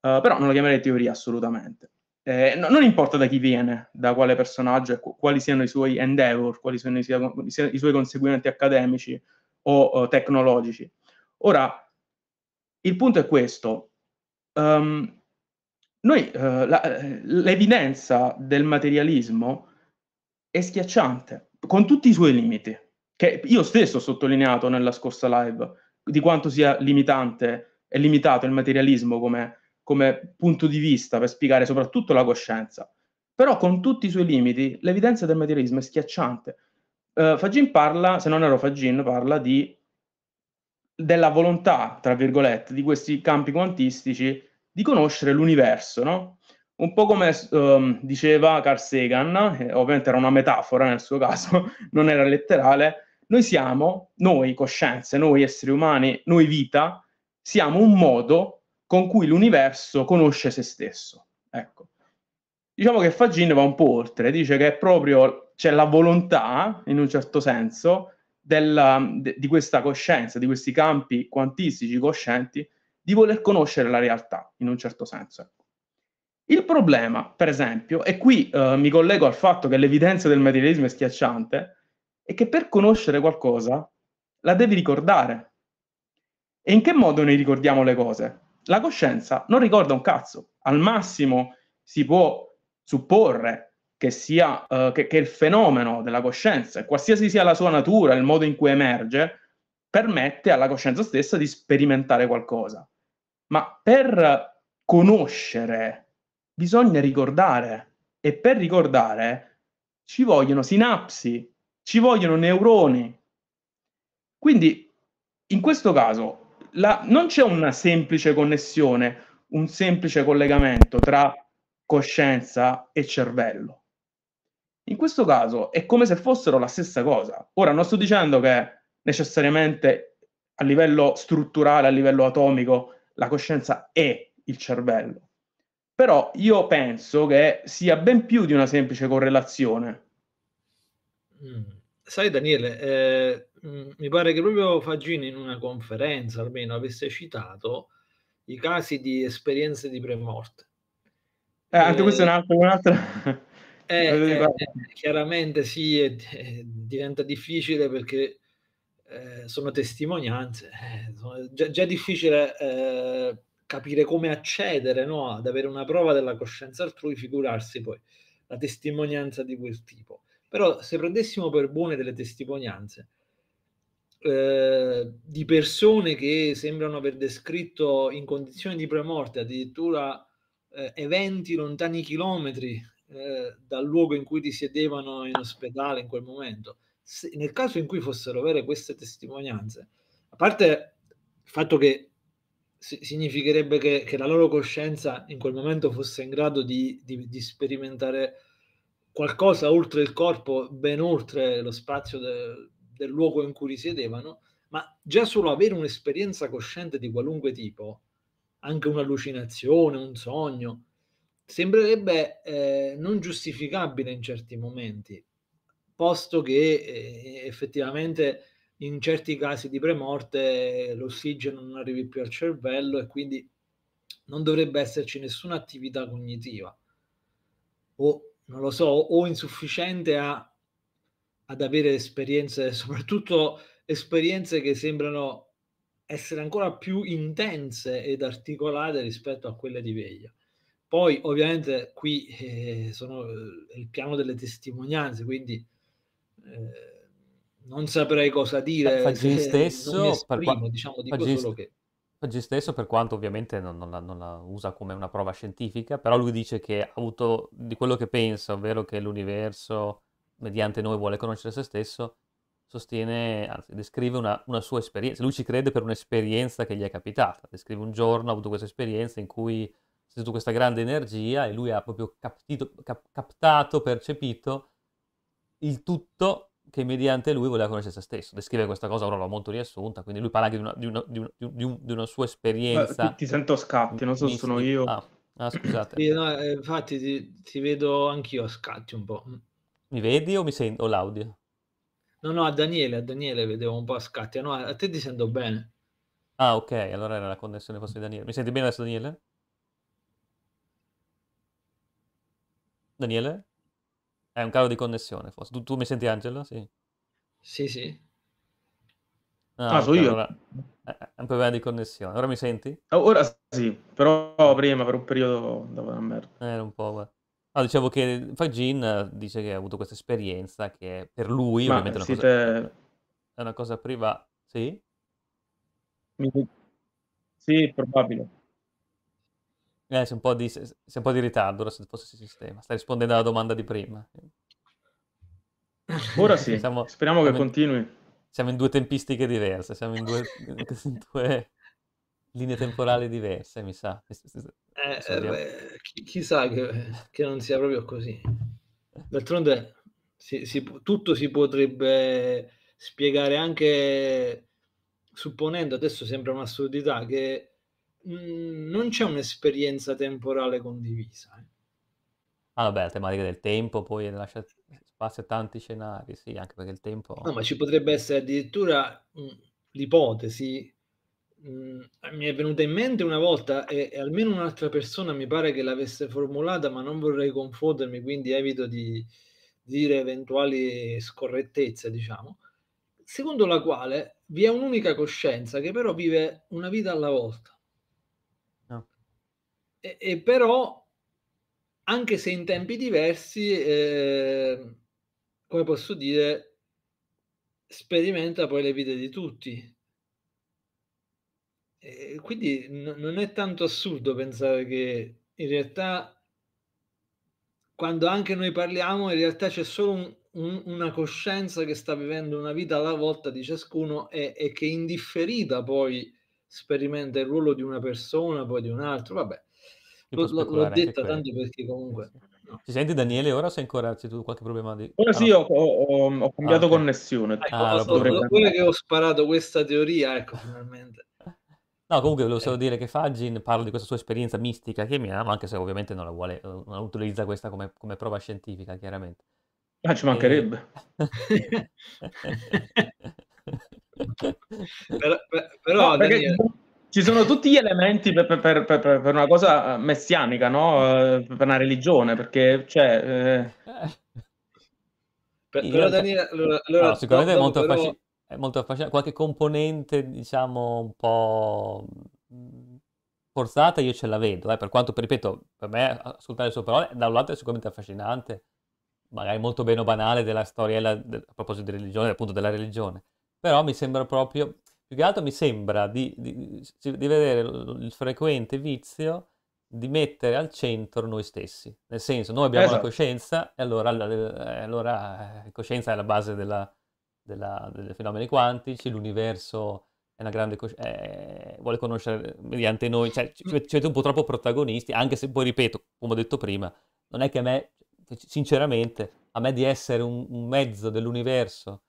Uh, però non la chiamerei teoria assolutamente. Eh, no, non importa da chi viene, da quale personaggio, quali siano i suoi endeavor, quali siano i, i suoi conseguimenti accademici o uh, tecnologici. Ora, il punto è questo, Um, noi, eh, la, eh, l'evidenza del materialismo è schiacciante, con tutti i suoi limiti, che io stesso ho sottolineato nella scorsa live, di quanto sia limitante e limitato il materialismo come, come punto di vista per spiegare soprattutto la coscienza. Però con tutti i suoi limiti, l'evidenza del materialismo è schiacciante. Uh, Fagin parla, se non ero Fagin, parla di, della volontà, tra virgolette, di questi campi quantistici di conoscere l'universo, no? Un po' come um, diceva Carl Sagan, eh, ovviamente era una metafora nel suo caso, non era letterale, noi siamo, noi coscienze, noi esseri umani, noi vita, siamo un modo con cui l'universo conosce se stesso. Ecco. Diciamo che Fagin va un po' oltre, dice che è proprio c'è la volontà, in un certo senso, della, de, di questa coscienza, di questi campi quantistici coscienti, di voler conoscere la realtà, in un certo senso. Il problema, per esempio, e qui eh, mi collego al fatto che l'evidenza del materialismo è schiacciante, è che per conoscere qualcosa la devi ricordare. E in che modo noi ricordiamo le cose? La coscienza non ricorda un cazzo. Al massimo si può supporre che, sia, eh, che, che il fenomeno della coscienza, qualsiasi sia la sua natura, il modo in cui emerge, permette alla coscienza stessa di sperimentare qualcosa ma per conoscere bisogna ricordare e per ricordare ci vogliono sinapsi, ci vogliono neuroni. Quindi in questo caso la, non c'è una semplice connessione, un semplice collegamento tra coscienza e cervello. In questo caso è come se fossero la stessa cosa. Ora non sto dicendo che necessariamente a livello strutturale, a livello atomico, la coscienza è il cervello. Però io penso che sia ben più di una semplice correlazione. Mm. Sai Daniele, eh, mm, mi pare che proprio Fagini in una conferenza almeno avesse citato i casi di esperienze di premorte. Eh, anche eh, questo è un'altra... Eh, un'altra... Eh, eh, chiaramente sì, diventa difficile perché eh, sono testimonianze, È eh, già, difficile eh, capire come accedere no, ad avere una prova della coscienza altrui, figurarsi poi la testimonianza di quel tipo. Però se prendessimo per buone delle testimonianze eh, di persone che sembrano aver descritto in condizioni di premorte addirittura eventi lontani chilometri dal luogo in cui risiedevano in ospedale in quel momento, se, nel caso in cui fossero vere queste testimonianze, a parte il fatto che si, significherebbe che, che, la loro coscienza in quel momento fosse in grado di, di, di sperimentare qualcosa oltre il corpo, ben oltre lo spazio de, del luogo in cui risiedevano, ma già solo avere un'esperienza cosciente di qualunque tipo, anche un'allucinazione, un sogno, sembrerebbe eh, non giustificabile in certi momenti, posto che eh, effettivamente in certi casi di premorte eh, l'ossigeno non arrivi più al cervello e quindi non dovrebbe esserci nessuna attività cognitiva o non lo so o insufficiente a, ad avere esperienze soprattutto esperienze che sembrano essere ancora più intense ed articolate rispetto a quelle di veglia poi ovviamente qui eh, sono eh, il piano delle testimonianze quindi Ehm, non saprei cosa dire. Faggi stesso, esprimo, per, diciamo, Faggi, che... Faggi stesso, per quanto ovviamente non, non, la, non, la, usa come una prova scientifica, però lui dice che ha avuto di quello che pensa, ovvero che l'universo mediante noi vuole conoscere se stesso, sostiene, anzi descrive una, una sua esperienza, lui ci crede per un'esperienza che gli è capitata, descrive un giorno, ha avuto questa esperienza in cui c'è stata questa grande energia e lui ha proprio captito, cap- captato, percepito il tutto che mediante lui voleva conoscere se stesso. Descrive questa cosa, ora l'ho molto riassunta, quindi lui parla anche di una, di una, di un, di un, una sua esperienza. ti, ti, sento scatti, non so se sono io. Ah, ah scusate. Sì, no, eh, infatti ti, ti, vedo anch'io a scatti un po'. Mi vedi o mi sento l'audio? No, no, a Daniele, a Daniele vedevo un po' a scatti, no, a te ti sento bene. Ah, ok, allora era la connessione forse di Daniele. Mi senti bene adesso Daniele? Daniele? È un calo di connessione, forse. Tu, tu mi senti, Angelo? Sì. Sì, sì. Ah, ah, so io. Allora... Eh, eh, è un problema di connessione. Ora mi senti? Ah, ora sì, però prima per un periodo dava una merda. Eh, era un po', guarda. Ah, dicevo che Fagin dice che ha avuto questa esperienza che per lui Ma ovviamente siete... una cosa... è una cosa privata. Sì? Mi... Sì, probabile. Eh, sei un po' di, sei un po di ritardo ora se fosse il sistema. Stai rispondendo alla domanda di prima. Ora sì, siamo, speriamo siamo che in, continui. Siamo in due tempistiche diverse, siamo in due, in due linee temporali diverse, mi sa. Eh, eh, beh, chi, chissà che, che, non sia proprio così. D'altronde si, si, tutto si potrebbe spiegare anche supponendo, adesso sembra un'assurdità, che Mm, non c'è un'esperienza temporale condivisa. Eh. Ah, vabbè, la tematica del tempo poi lascia spazio a tanti scenari, sì, anche perché il tempo... No, ma ci potrebbe essere addirittura mh, mm, l'ipotesi, mh, mm, mi è venuta in mente una volta e, e, almeno un'altra persona mi pare che l'avesse formulata, ma non vorrei confondermi, quindi evito di dire eventuali scorrettezze, diciamo, secondo la quale vi è un'unica coscienza che però vive una vita alla volta. E, e però, anche se in tempi diversi, eh, come posso dire, sperimenta poi le vite di tutti. E quindi n- non è tanto assurdo pensare che in realtà quando anche noi parliamo, in realtà c'è solo un, una coscienza che sta vivendo una vita alla volta di ciascuno e, e, che indifferita poi sperimenta il ruolo di una persona, poi di un altro. Vabbè, l- l'ho detto tanto perché comunque... No. senti Daniele ora sei ancora c'è tu qualche problema di... Ora sì, ah, ho, ho, ho ah, cambiato ah, connessione. Ecco, ah, so, che ho sparato questa teoria, ecco, finalmente. No, comunque volevo solo eh. dire che Fagin parla di questa sua esperienza mistica, che mi ama, anche se ovviamente non la vuole, eh, non utilizza questa come, come prova scientifica, chiaramente. Ma ah, ci mancherebbe. Eh. però, però no, Daniele... Ci sono tutti gli elementi per, per, per, per una cosa eh, messianica, no? Eh, per una religione, perché cioè... Eh... Per, però realtà... Daniele, allora, allora no, sicuramente dopo, è, molto però... affasc... è molto, affascinante, qualche componente diciamo un po' mm, forzata io ce la vedo, eh? per quanto, ripeto, per me ascoltare le sue parole da un lato è sicuramente affascinante, magari molto bene o banale della storiella a proposito di religione, appunto della religione, però mi sembra proprio più che altro mi sembra di, di, di vedere il frequente vizio di mettere al centro noi stessi. Nel senso, noi abbiamo esatto. la coscienza e allora, eh, allora eh, la coscienza è la base della, della, dei fenomeni quantici, l'universo è una grande coscienza, eh, vuole conoscere mediante noi, cioè ci siete un po' troppo protagonisti, anche se poi ripeto, come ho detto prima, non è che a me, sinceramente, a me di essere un, un mezzo dell'universo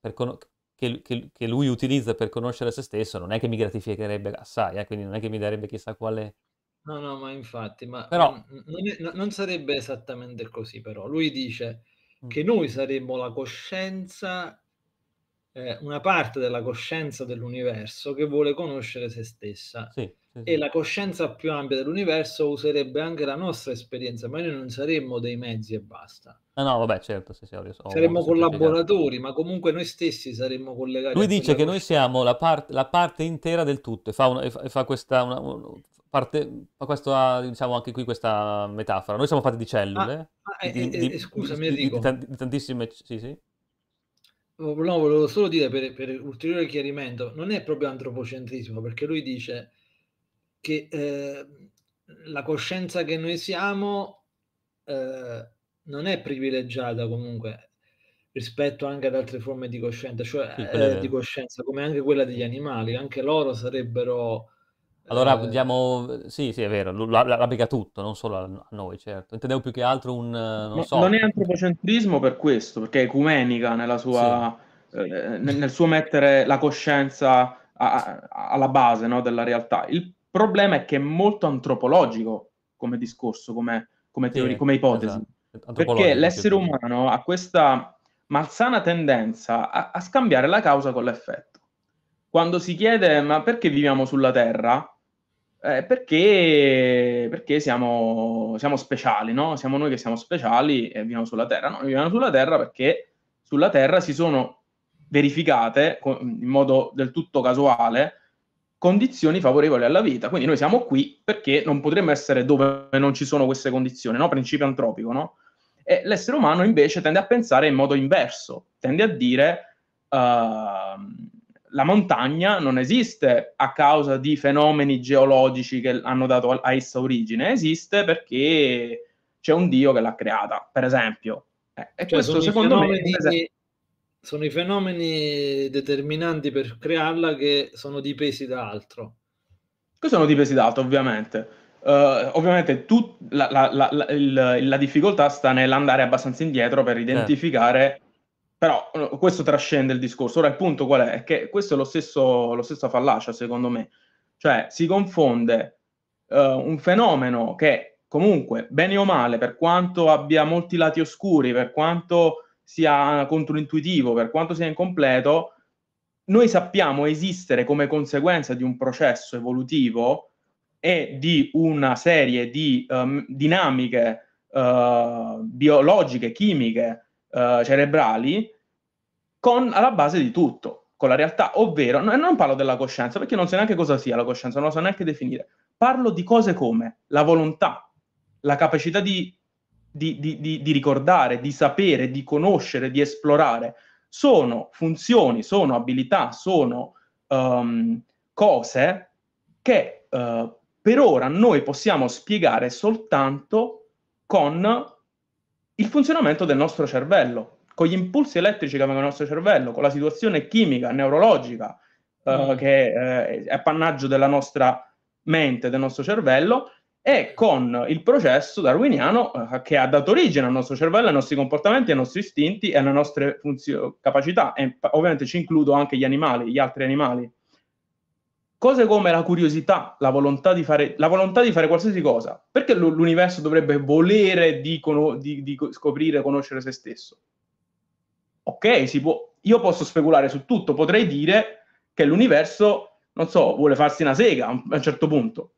per, con- che, che, che, lui utilizza per conoscere se stesso non è che mi gratificherebbe assai, eh, quindi non è che mi darebbe chissà quale... No, no, ma infatti, ma però... non, è, non sarebbe esattamente così, però lui dice mm. che noi saremmo la coscienza, eh, una parte della coscienza dell'universo che vuole conoscere se stessa. Sì e la coscienza più ampia dell'universo userebbe anche la nostra esperienza, ma noi non saremmo dei mezzi e basta. Ah no, vabbè, certo, sì, sì, ovvio, saremmo collaboratori, ma comunque noi stessi saremmo collegati. Lui dice che noi siamo la, part- la, parte intera del tutto e fa, un, e fa, questa, una, una, parte, fa questa, diciamo anche qui questa metafora. Noi siamo fatti di cellule, ah, ah, eh, eh, eh, scusami, di, dico. di tantissime... Sì, sì. Oh, no, volevo solo dire per, per ulteriore chiarimento, non è proprio antropocentrismo, perché lui dice che eh, la coscienza che noi siamo eh, non è privilegiata comunque rispetto anche ad altre forme di coscienza, cioè, eh, di coscienza come anche quella degli animali, anche loro sarebbero... Allora, eh, diciamo, sì, sì, è vero, l'applica tutto, non solo a noi, certo. Intendevo più che altro un... Non, no, so. non è antropocentrismo per questo, perché è ecumenica nella sua... Sì. Eh, nel, nel, suo mettere la coscienza a, a, alla base no, della realtà. Il problema è che è molto antropologico come discorso, come, come, teori, sì, come ipotesi. Esatto. Perché l'essere umano ha questa malsana tendenza a, a scambiare la causa con l'effetto. Quando si chiede ma perché viviamo sulla Terra, eh, perché, perché siamo, siamo, speciali, no? Siamo noi che siamo speciali e viviamo sulla Terra. No, viviamo sulla Terra perché sulla Terra si sono verificate in modo del tutto casuale condizioni favorevoli alla vita. Quindi noi siamo qui perché non potremmo essere dove non ci sono queste condizioni, no? Principio antropico, no? E l'essere umano invece tende a pensare in modo inverso, tende a dire uh, la montagna non esiste a causa di fenomeni geologici che hanno dato a essa origine, esiste perché c'è un Dio che l'ha creata, per esempio. Eh, e cioè, questo secondo me... Di sono i fenomeni determinanti per crearla che sono dipesi da altro. Che sono dipesi da altro, ovviamente. Uh, ovviamente tu, la, la, la, il, la, difficoltà sta nell'andare abbastanza indietro per eh. identificare, eh. però questo trascende il discorso. Ora il punto qual è? È che questo è lo stesso, lo stesso fallacia, secondo me. Cioè si confonde uh, un fenomeno che comunque, bene o male, per quanto abbia molti lati oscuri, per quanto sia controintuitivo, per quanto sia incompleto, noi sappiamo esistere come conseguenza di un processo evolutivo e di una serie di um, dinamiche uh, biologiche, chimiche, uh, cerebrali, con alla base di tutto, con la realtà, ovvero, no, non parlo della coscienza, perché non so neanche cosa sia la coscienza, non la so neanche definire, parlo di cose come la volontà, la capacità di di, di, di, di ricordare, di sapere, di conoscere, di esplorare. Sono funzioni, sono abilità, sono um, cose che uh, per ora noi possiamo spiegare soltanto con il funzionamento del nostro cervello, con gli impulsi elettrici che vengono dal nostro cervello, con la situazione chimica, neurologica, eh, mm. che eh, è appannaggio della nostra mente, del nostro cervello, e con il processo darwiniano eh, che ha dato origine al nostro cervello, ai nostri comportamenti, ai nostri istinti e alle nostre funzio- capacità, e ovviamente ci includo anche gli animali, gli altri animali. Cose come la curiosità, la volontà di fare, volontà di fare qualsiasi cosa. Perché l- l'universo dovrebbe volere di, con- di, di scoprire, conoscere se stesso? Ok, può, io posso speculare su tutto, potrei dire che l'universo, non so, vuole farsi una sega a un certo punto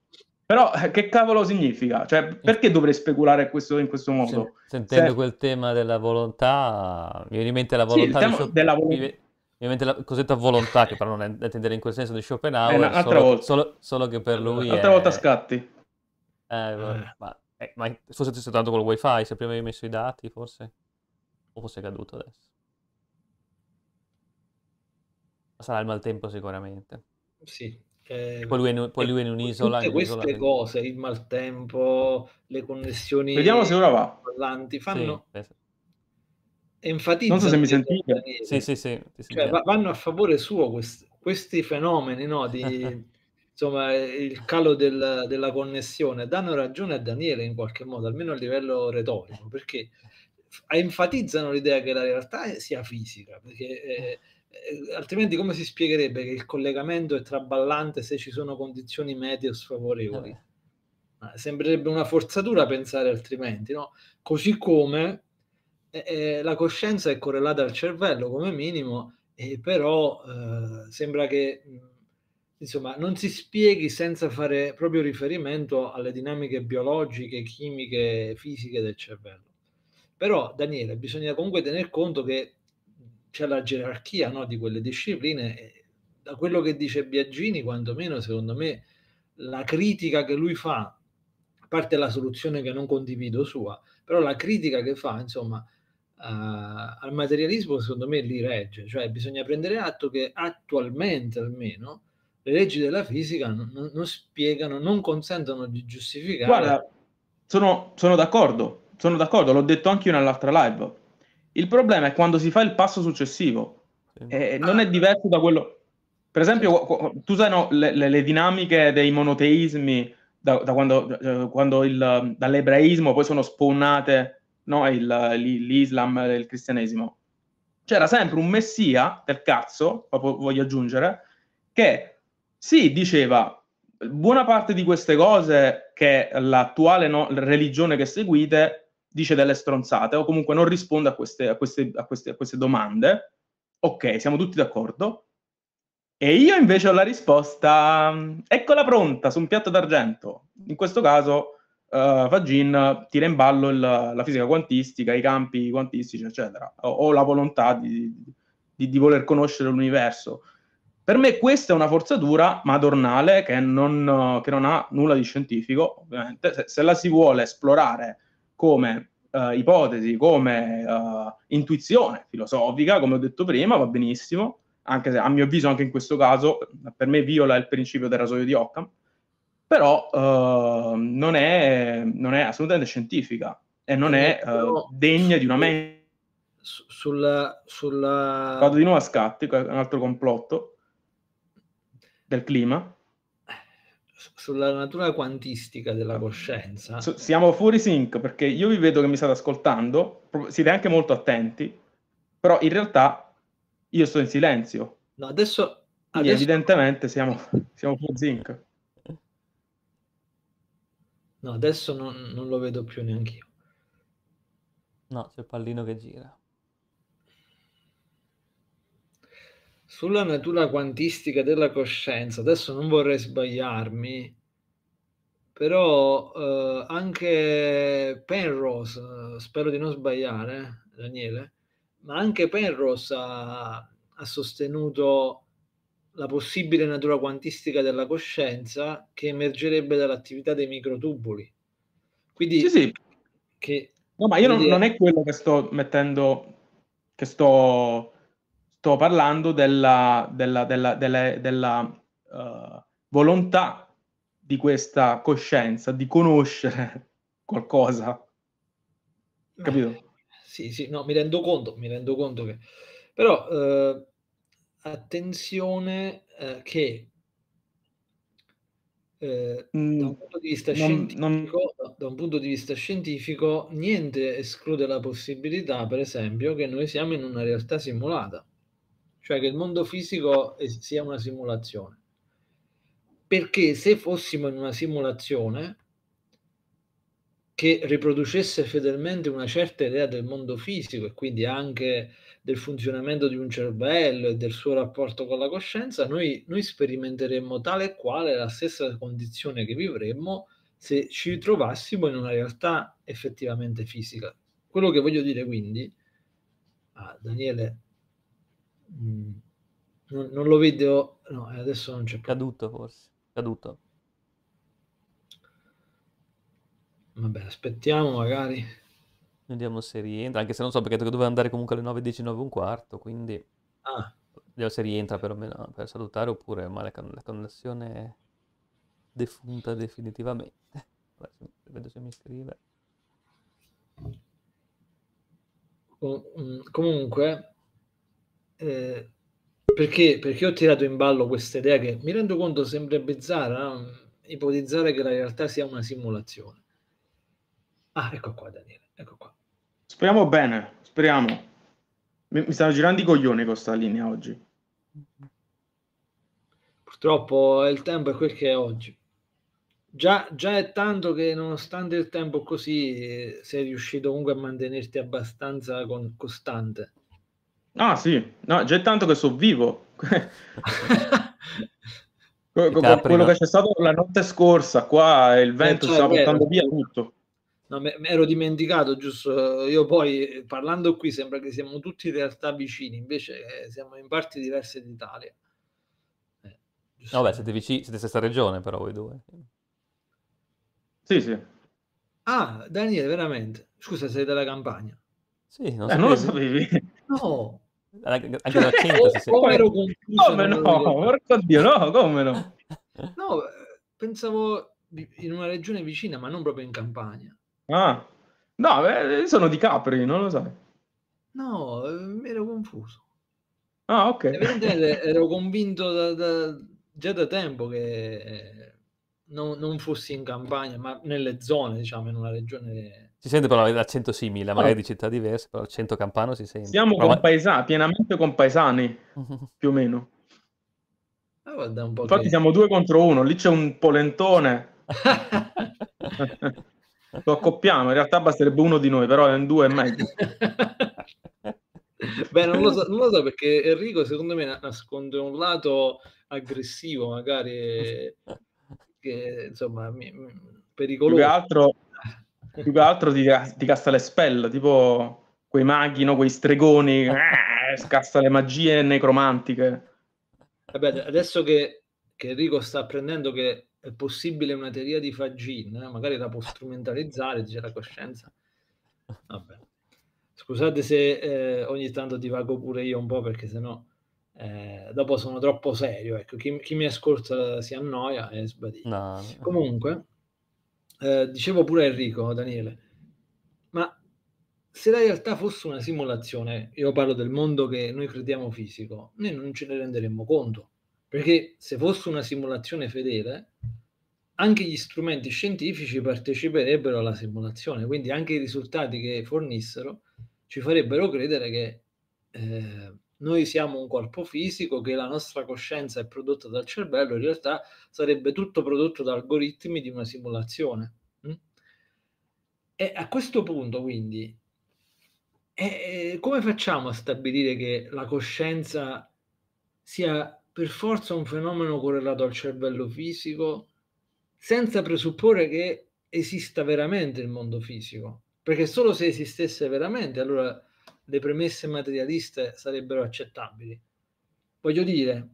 però eh, che cavolo significa? Cioè, perché dovrei speculare questo, in questo modo? Sentendo Se... Cioè quel tema della volontà, mi viene in mente la volontà sì, di Scho- della volontà. Ovviamente la cosetta volontà, che però non è da intendere in quel senso di Schopenhauer, eh, solo, solo, solo, che per lui Un'altra è... volta scatti. Eh, eh, ma, eh, ma forse sei soltanto col wifi, se prima avevi messo i dati, forse? O forse è caduto adesso? sarà il maltempo sicuramente. Sì, eh, poi, lui in, poi lui è in un'isola. Tutte queste che... cose, il maltempo, le connessioni. Vediamo se ora va. Parlanti, fanno. Sì, Enfatizza. Non so se mi sentite. Sì, sì, sì. Cioè, vanno a favore suo questi, questi fenomeni, no? Di, insomma, il calo del, della connessione danno ragione a Daniele in qualche modo, almeno a livello retorico, perché enfatizzano l'idea che la realtà sia fisica, perché eh, eh, altrimenti come si spiegherebbe che il collegamento è traballante se ci sono condizioni meteo sfavorevoli? Eh. Sembrerebbe una forzatura pensare altrimenti, no? Così come eh, eh, la coscienza è correlata al cervello come minimo, e però eh, sembra che insomma, non si spieghi senza fare proprio riferimento alle dinamiche biologiche, chimiche, fisiche del cervello. Però, Daniele, bisogna comunque tener conto che c'è la gerarchia no, di quelle discipline. Da quello che dice Biagini, quantomeno secondo me, la critica che lui fa, a parte la soluzione che non condivido sua, però la critica che fa, insomma, Uh, al materialismo secondo me li regge, cioè bisogna prendere atto che attualmente almeno le leggi della fisica non, non spiegano, non consentono di giustificare. Guarda, sono, sono d'accordo, sono d'accordo, l'ho detto anche io nell'altra live. Il problema è quando si fa il passo successivo. Sì. Eh, ah. non è diverso da quello... Per esempio, tu sai no, le, le, le, dinamiche dei monoteismi da, da quando, eh, quando il, dall'ebraismo poi sono spawnate no, il, l'Islam e il cristianesimo. C'era sempre un messia del cazzo, voglio aggiungere, che sì, diceva buona parte di queste cose che l'attuale no, religione che seguite dice delle stronzate o comunque non risponde a queste, a queste, a queste, a queste domande, ok, siamo tutti d'accordo. E io invece ho la risposta, mm, eccola pronta, su un piatto d'argento. In questo caso uh, Fagin tira in ballo il, la fisica quantistica, i campi quantistici, eccetera, o, o la volontà di, di, di, voler conoscere l'universo. Per me questa è una forzatura madornale che non, che non ha nulla di scientifico, ovviamente. Se, se la si vuole esplorare come eh, ipotesi, come eh, intuizione filosofica, come ho detto prima, va benissimo, anche se a mio avviso anche in questo caso per me viola il principio del rasoio di Occam, però eh, non, è, non, è, assolutamente scientifica e non è ecco. eh, degna di una mente. Sulla, sulla... Vado di nuovo a scatti, un altro complotto del clima sulla natura quantistica della coscienza. Siamo fuori sync perché io vi vedo che mi state ascoltando, siete anche molto attenti, però in realtà io sto in silenzio. No, adesso, adesso... Evidentemente siamo, siamo fuori sync. No, adesso non, non lo vedo più neanche io. No, c'è il pallino che gira. Sulla natura quantistica della coscienza, adesso non vorrei sbagliarmi, però eh, anche Penrose, eh, spero di non sbagliare, Daniele, ma anche Penrose ha, ha sostenuto la possibile natura quantistica della coscienza che emergerebbe dall'attività dei microtubuli. Quindi, sì, sì. Che, no, ma io non, non è quello che sto mettendo, che sto sto parlando della, della, della, della uh, volontà di questa coscienza di conoscere qualcosa. Capito? Sì, sì, no, mi rendo conto, mi rendo conto che... Però eh, attenzione eh, che eh, mm, da, un punto di vista non, non... da un punto di vista scientifico niente esclude la possibilità, per esempio, che noi siamo in una realtà simulata cioè che il mondo fisico sia una simulazione. Perché se fossimo in una simulazione che riproducesse fedelmente una certa idea del mondo fisico e quindi anche del funzionamento di un cervello e del suo rapporto con la coscienza, noi, noi sperimenteremmo tale e quale la stessa condizione che vivremmo se ci trovassimo in una realtà effettivamente fisica. Quello che voglio dire quindi a ah, Daniele Mm. non, non, lo vedo, no, eh, adesso non c'è più. Caduto forse, caduto. Vabbè, aspettiamo magari. Vediamo se rientra, anche se non so perché doveva andare comunque alle 9.10, un quarto, quindi... Ah. Vediamo se rientra per, meno, per salutare oppure ma la, la connessione è defunta definitivamente. Vedo se mi scrive. Mm, comunque, eh, perché, perché, ho tirato in ballo questa idea che mi rendo conto sembra bizzarra no? ipotizzare che la realtà sia una simulazione. Ah, ecco qua Daniele, ecco qua. Speriamo bene, speriamo. Mi, mi stanno girando i coglioni con sta linea oggi. Purtroppo il tempo è quel che è oggi. Già, già, è tanto che nonostante il tempo così eh, sei riuscito comunque a mantenerti abbastanza con, costante Ah sì, no, già è tanto che sono vivo. que- quello prima. che c'è stato la notte scorsa qua, il eh, vento cioè, stava portando via tutto. No, me, ero dimenticato, giusto? Io poi parlando qui sembra che siamo tutti in realtà vicini, invece eh, siamo in parti diverse d'Italia. Eh, no, beh, siete vicini, siete stessa regione però voi due. Sì, sì. Ah, Daniele, veramente. Scusa, sei della campagna. Sì, non, eh, non lo sapevi. No. Anche cioè, l'accento si sente. Come, come no? Porco Dio, no, come no? no, eh, pensavo in una regione vicina, ma non proprio in campagna Ah, no, beh, sono di Capri, non lo sai. No, mi eh, ero confuso. Ah, ok. Ero convinto da, da, già da tempo che eh, non, non fossi in campagna ma nelle zone, diciamo, in una regione si sente però l'accento simile, magari allora. di città diverse, però l'accento campano si sente. Siamo però... compaesani, pienamente compaesani, più o meno. Ah, un po Infatti che... siamo due contro uno, lì c'è un polentone. Lo accoppiamo, in realtà basterebbe uno di noi, però è un due e mezzo. Beh, non lo, so, non lo so perché Enrico secondo me nasconde un lato aggressivo, magari che insomma mi, mi, pericoloso. Più che altro più che altro ti, ti casta le spell, tipo quei maghi, no? quei stregoni, eh, scassa le magie necromantiche. Vabbè, adesso che, che Enrico sta apprendendo che è possibile una teoria di Fagin, eh? magari la può strumentalizzare, dice la coscienza. Vabbè. Scusate se eh, ogni tanto divago pure io un po' perché sennò eh, dopo sono troppo serio. Ecco, chi, chi mi ascolta si annoia e sbadiglia. no. Comunque, eh, dicevo pure Enrico, Daniele, ma se la realtà fosse una simulazione, io parlo del mondo che noi crediamo fisico, noi non ce ne renderemmo conto, perché se fosse una simulazione fedele, anche gli strumenti scientifici parteciperebbero alla simulazione, quindi anche i risultati che fornissero ci farebbero credere che eh, noi siamo un corpo fisico, che la nostra coscienza è prodotta dal cervello, in realtà sarebbe tutto prodotto da algoritmi di una simulazione. Mm? E a questo punto, quindi, eh, come facciamo a stabilire che la coscienza sia per forza un fenomeno correlato al cervello fisico senza presupporre che esista veramente il mondo fisico? Perché solo se esistesse veramente, allora le premesse materialiste sarebbero accettabili. Voglio dire,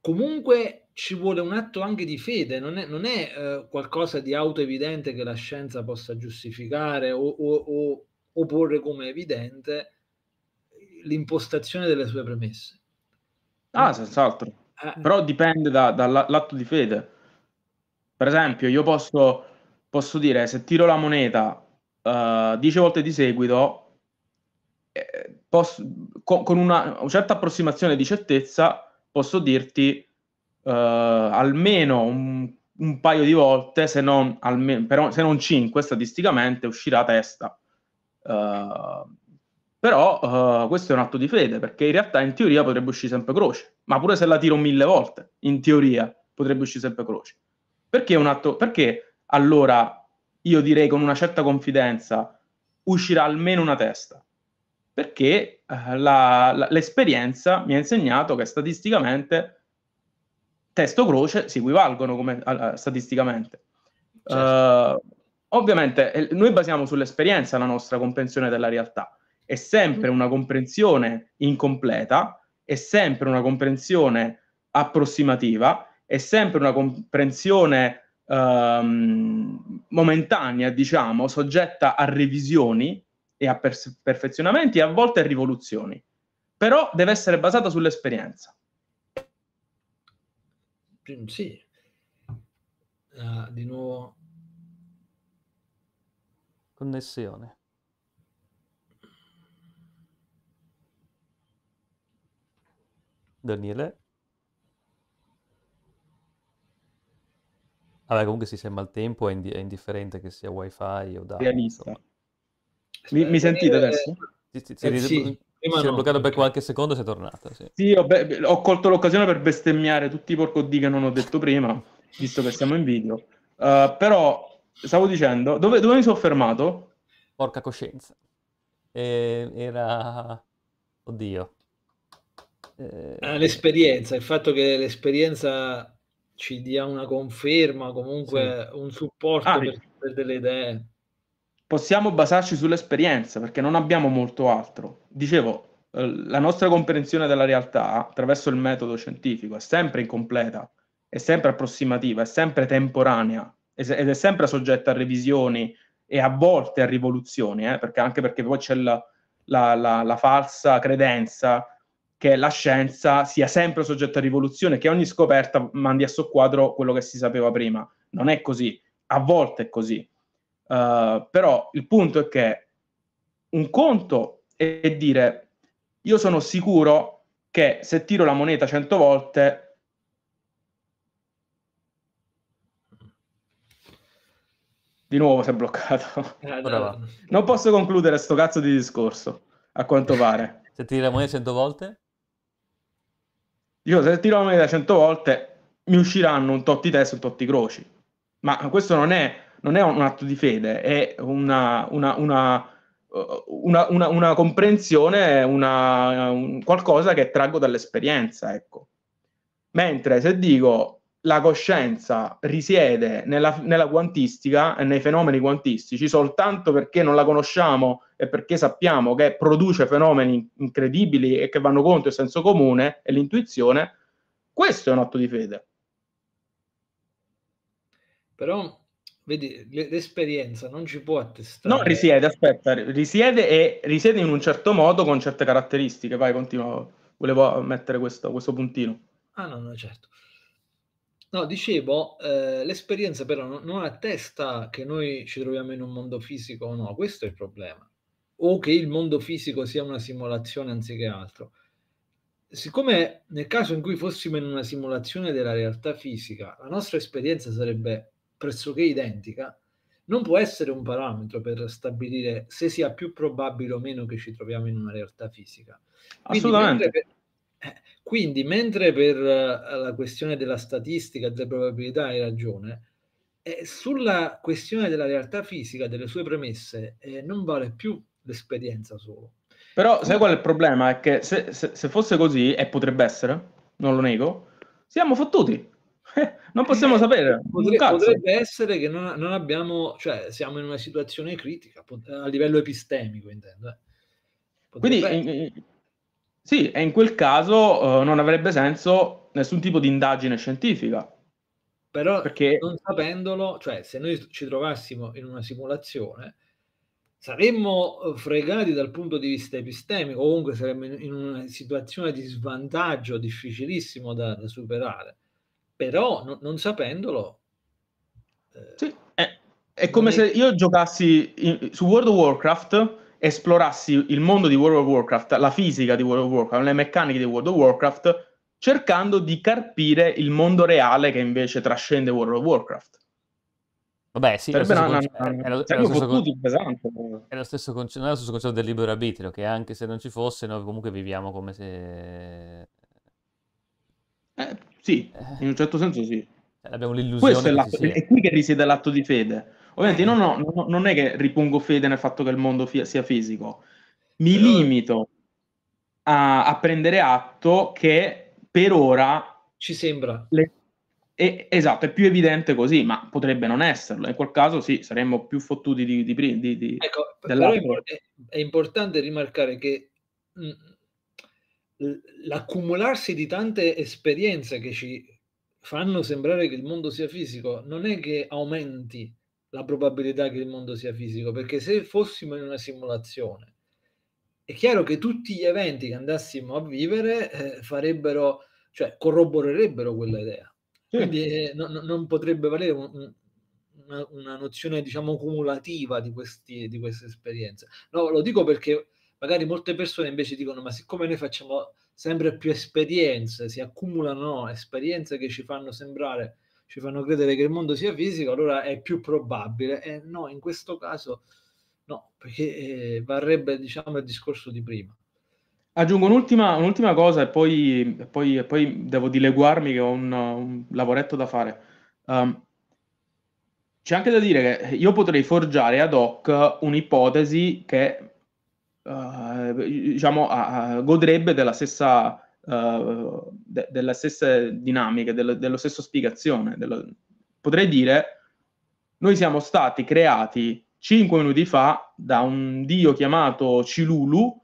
comunque ci vuole un atto anche di fede, non è, non è eh, qualcosa di autoevidente che la scienza possa giustificare o, o, o, o porre come evidente l'impostazione delle sue premesse. Ah, senz'altro. Eh. Però dipende dall'atto da, da, di fede. Per esempio, io posso, posso, dire se tiro la moneta uh, eh, 10 volte di seguito, posso, con, con una, una, certa approssimazione di certezza posso dirti eh, almeno un, un, paio di volte, se non, almeno, però, se non cinque statisticamente, uscirà a testa. Eh, però eh, questo è un atto di fede, perché in realtà in teoria potrebbe uscire sempre croce, ma pure se la tiro mille volte, in teoria potrebbe uscire sempre croce. Perché, un atto, perché allora io direi con una certa confidenza uscirà almeno una testa? perché eh, la, la, l'esperienza mi ha insegnato che statisticamente testo croce si equivalgono come, a, statisticamente. Certo. Uh, ovviamente eh, noi basiamo sull'esperienza la nostra comprensione della realtà. È sempre mm. una comprensione incompleta, è sempre una comprensione approssimativa, è sempre una comprensione um, momentanea, diciamo, soggetta a revisioni e a perf- perfezionamenti e a volte a rivoluzioni, però deve essere basata sull'esperienza. Sì, uh, di nuovo connessione. Daniele. Vabbè, comunque si sembra il tempo, è, indifferente che sia wifi o da... Pianista. Insomma. Mi, mi sentite eh, adesso? Sì, sì, sì, eh, sì. Prima si è bloccato per qualche secondo e sei tornato. Sì, sì ho, be- ho, colto l'occasione per bestemmiare tutti i porco di che non ho detto prima, visto che siamo in video. Uh, però, stavo dicendo, dove, dove mi sono fermato? Porca coscienza. Eh, era... Oddio. Eh... Ah, l'esperienza, il fatto che l'esperienza ci dia una conferma, comunque sì. un supporto ah, per, per delle idee possiamo basarci sull'esperienza perché non abbiamo molto altro. Dicevo, eh, la nostra comprensione della realtà attraverso il metodo scientifico è sempre incompleta, è sempre approssimativa, è sempre temporanea ed è sempre soggetta a revisioni e a volte a rivoluzioni, eh, perché anche perché poi c'è la, la, la, la falsa credenza che la scienza sia sempre soggetta a rivoluzione, che ogni scoperta mandi a soqquadro quello che si sapeva prima. Non è così, a volte è così, Uh, però il punto è che un conto è, dire io sono sicuro che se tiro la moneta 100 volte Di nuovo si è bloccato. Eh, non posso concludere sto cazzo di discorso, a quanto pare. Se tiro la moneta 100 volte? Io se tiro la moneta 100 volte mi usciranno un tot di testa e un tot di croci. Ma questo non è non è un atto di fede, è una, una, una, una comprensione, un qualcosa che traggo dall'esperienza. Ecco. Mentre se dico la coscienza risiede nella, nella quantistica e nei fenomeni quantistici soltanto perché non la conosciamo e perché sappiamo che produce fenomeni incredibili e che vanno contro il senso comune e l'intuizione, questo è un atto di fede. Però Vedi, l'esperienza non ci può attestare. No, risiede, aspetta, risiede e risiede in un certo modo con certe caratteristiche. Vai, continua. Volevo mettere questo, questo puntino. Ah, no, no, certo. No, dicevo, eh, l'esperienza però non, non attesta che noi ci troviamo in un mondo fisico o no, questo è il problema. O che il mondo fisico sia una simulazione anziché altro. Siccome nel caso in cui fossimo in una simulazione della realtà fisica, la nostra esperienza sarebbe pressoché identica, non può essere un parametro per stabilire se sia più probabile o meno che ci troviamo in una realtà fisica. Quindi, Assolutamente. Mentre per, eh, quindi, mentre per eh, la questione della statistica e delle probabilità hai ragione, eh, sulla questione della realtà fisica, delle sue premesse, eh, non vale più l'esperienza solo. Però sai qual è il problema? È che se, se, se fosse così, e potrebbe essere, non lo nego, siamo fottuti non possiamo eh, sapere. Potrebbe essere che non, non, abbiamo, cioè siamo in una situazione critica eh, a livello epistemico, intendo. Eh. Potrebbe Quindi, in, in, sì, e in quel caso uh, non avrebbe senso nessun tipo di indagine scientifica. Però perché... non sapendolo, cioè se noi ci trovassimo in una simulazione, saremmo fregati dal punto di vista epistemico, comunque saremmo in, in una situazione di svantaggio difficilissimo da, da superare però no, non sapendolo... Eh, sì, è, è come è... se io giocassi in, su World of Warcraft, esplorassi il mondo di World of Warcraft, la fisica di World of Warcraft, le meccaniche di World of Warcraft, cercando di carpire il mondo reale che invece trascende World of Warcraft. Vabbè, sì, cioè, è lo, è, lo, cioè, è, lo stesso concetto, è lo stesso concetto del libero arbitrio, che anche se non ci fosse, noi comunque viviamo come se... Eh, sì, in un certo senso sì. Cioè, abbiamo l'illusione. Questo è, l'atto, che è qui che risiede l'atto di fede. Ovviamente io non, ho, non è che ripongo fede nel fatto che il mondo fi- sia fisico, mi Però... limito a, a, prendere atto che per ora... Ci sembra. Le, è, esatto, è più evidente così, ma potrebbe non esserlo. In quel caso sì, saremmo più fottuti di... prima. ecco, è, è importante rimarcare che mm, l'accumularsi di tante esperienze che ci fanno sembrare che il mondo sia fisico non è che aumenti la probabilità che il mondo sia fisico, perché se fossimo in una simulazione, è chiaro che tutti gli eventi che andassimo a vivere eh, farebbero, cioè corroborerebbero quella idea. Quindi eh, no, non potrebbe valere un, una, una, nozione, diciamo, cumulativa di, questi, di queste esperienze. No, lo dico perché magari molte persone invece dicono ma siccome noi facciamo sempre più esperienze, si accumulano esperienze che ci fanno sembrare, ci fanno credere che il mondo sia fisico, allora è più probabile. E no, in questo caso no, perché eh, varrebbe diciamo il discorso di prima. Aggiungo un'ultima, un'ultima cosa e poi, e poi, e poi devo dileguarmi che ho un, un lavoretto da fare. Um, c'è anche da dire che io potrei forgiare ad hoc un'ipotesi che uh, diciamo, uh, godrebbe della stessa, uh, de- della stessa dinamica, del- dello stesso spiegazione. Dello... Potrei dire, noi siamo stati creati 5 minuti fa da un dio chiamato Cilulu,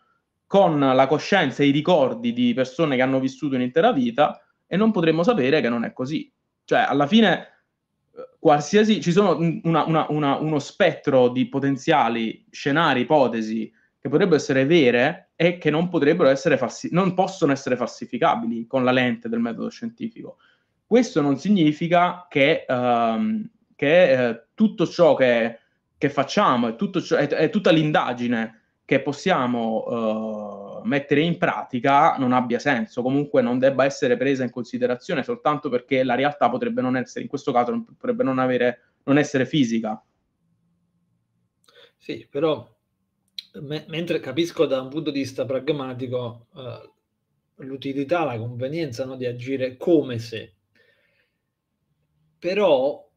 con la coscienza e i ricordi di persone che hanno vissuto un'intera vita e non potremmo sapere che non è così. Cioè, alla fine, eh, qualsiasi... ci sono una, una, una, uno spettro di potenziali scenari, ipotesi, che potrebbero essere vere e che non, potrebbero essere falsi- non possono essere falsificabili con la lente del metodo scientifico. Questo non significa che, ehm, che eh, tutto ciò che, che facciamo e tutto tutta l'indagine che possiamo eh, mettere in pratica non abbia senso, comunque non debba essere presa in considerazione soltanto perché la realtà potrebbe non essere, in questo caso, potrebbe non, avere, non essere fisica. Sì, però me- mentre capisco da un punto di vista pragmatico eh, l'utilità, la convenienza no, di agire come se, però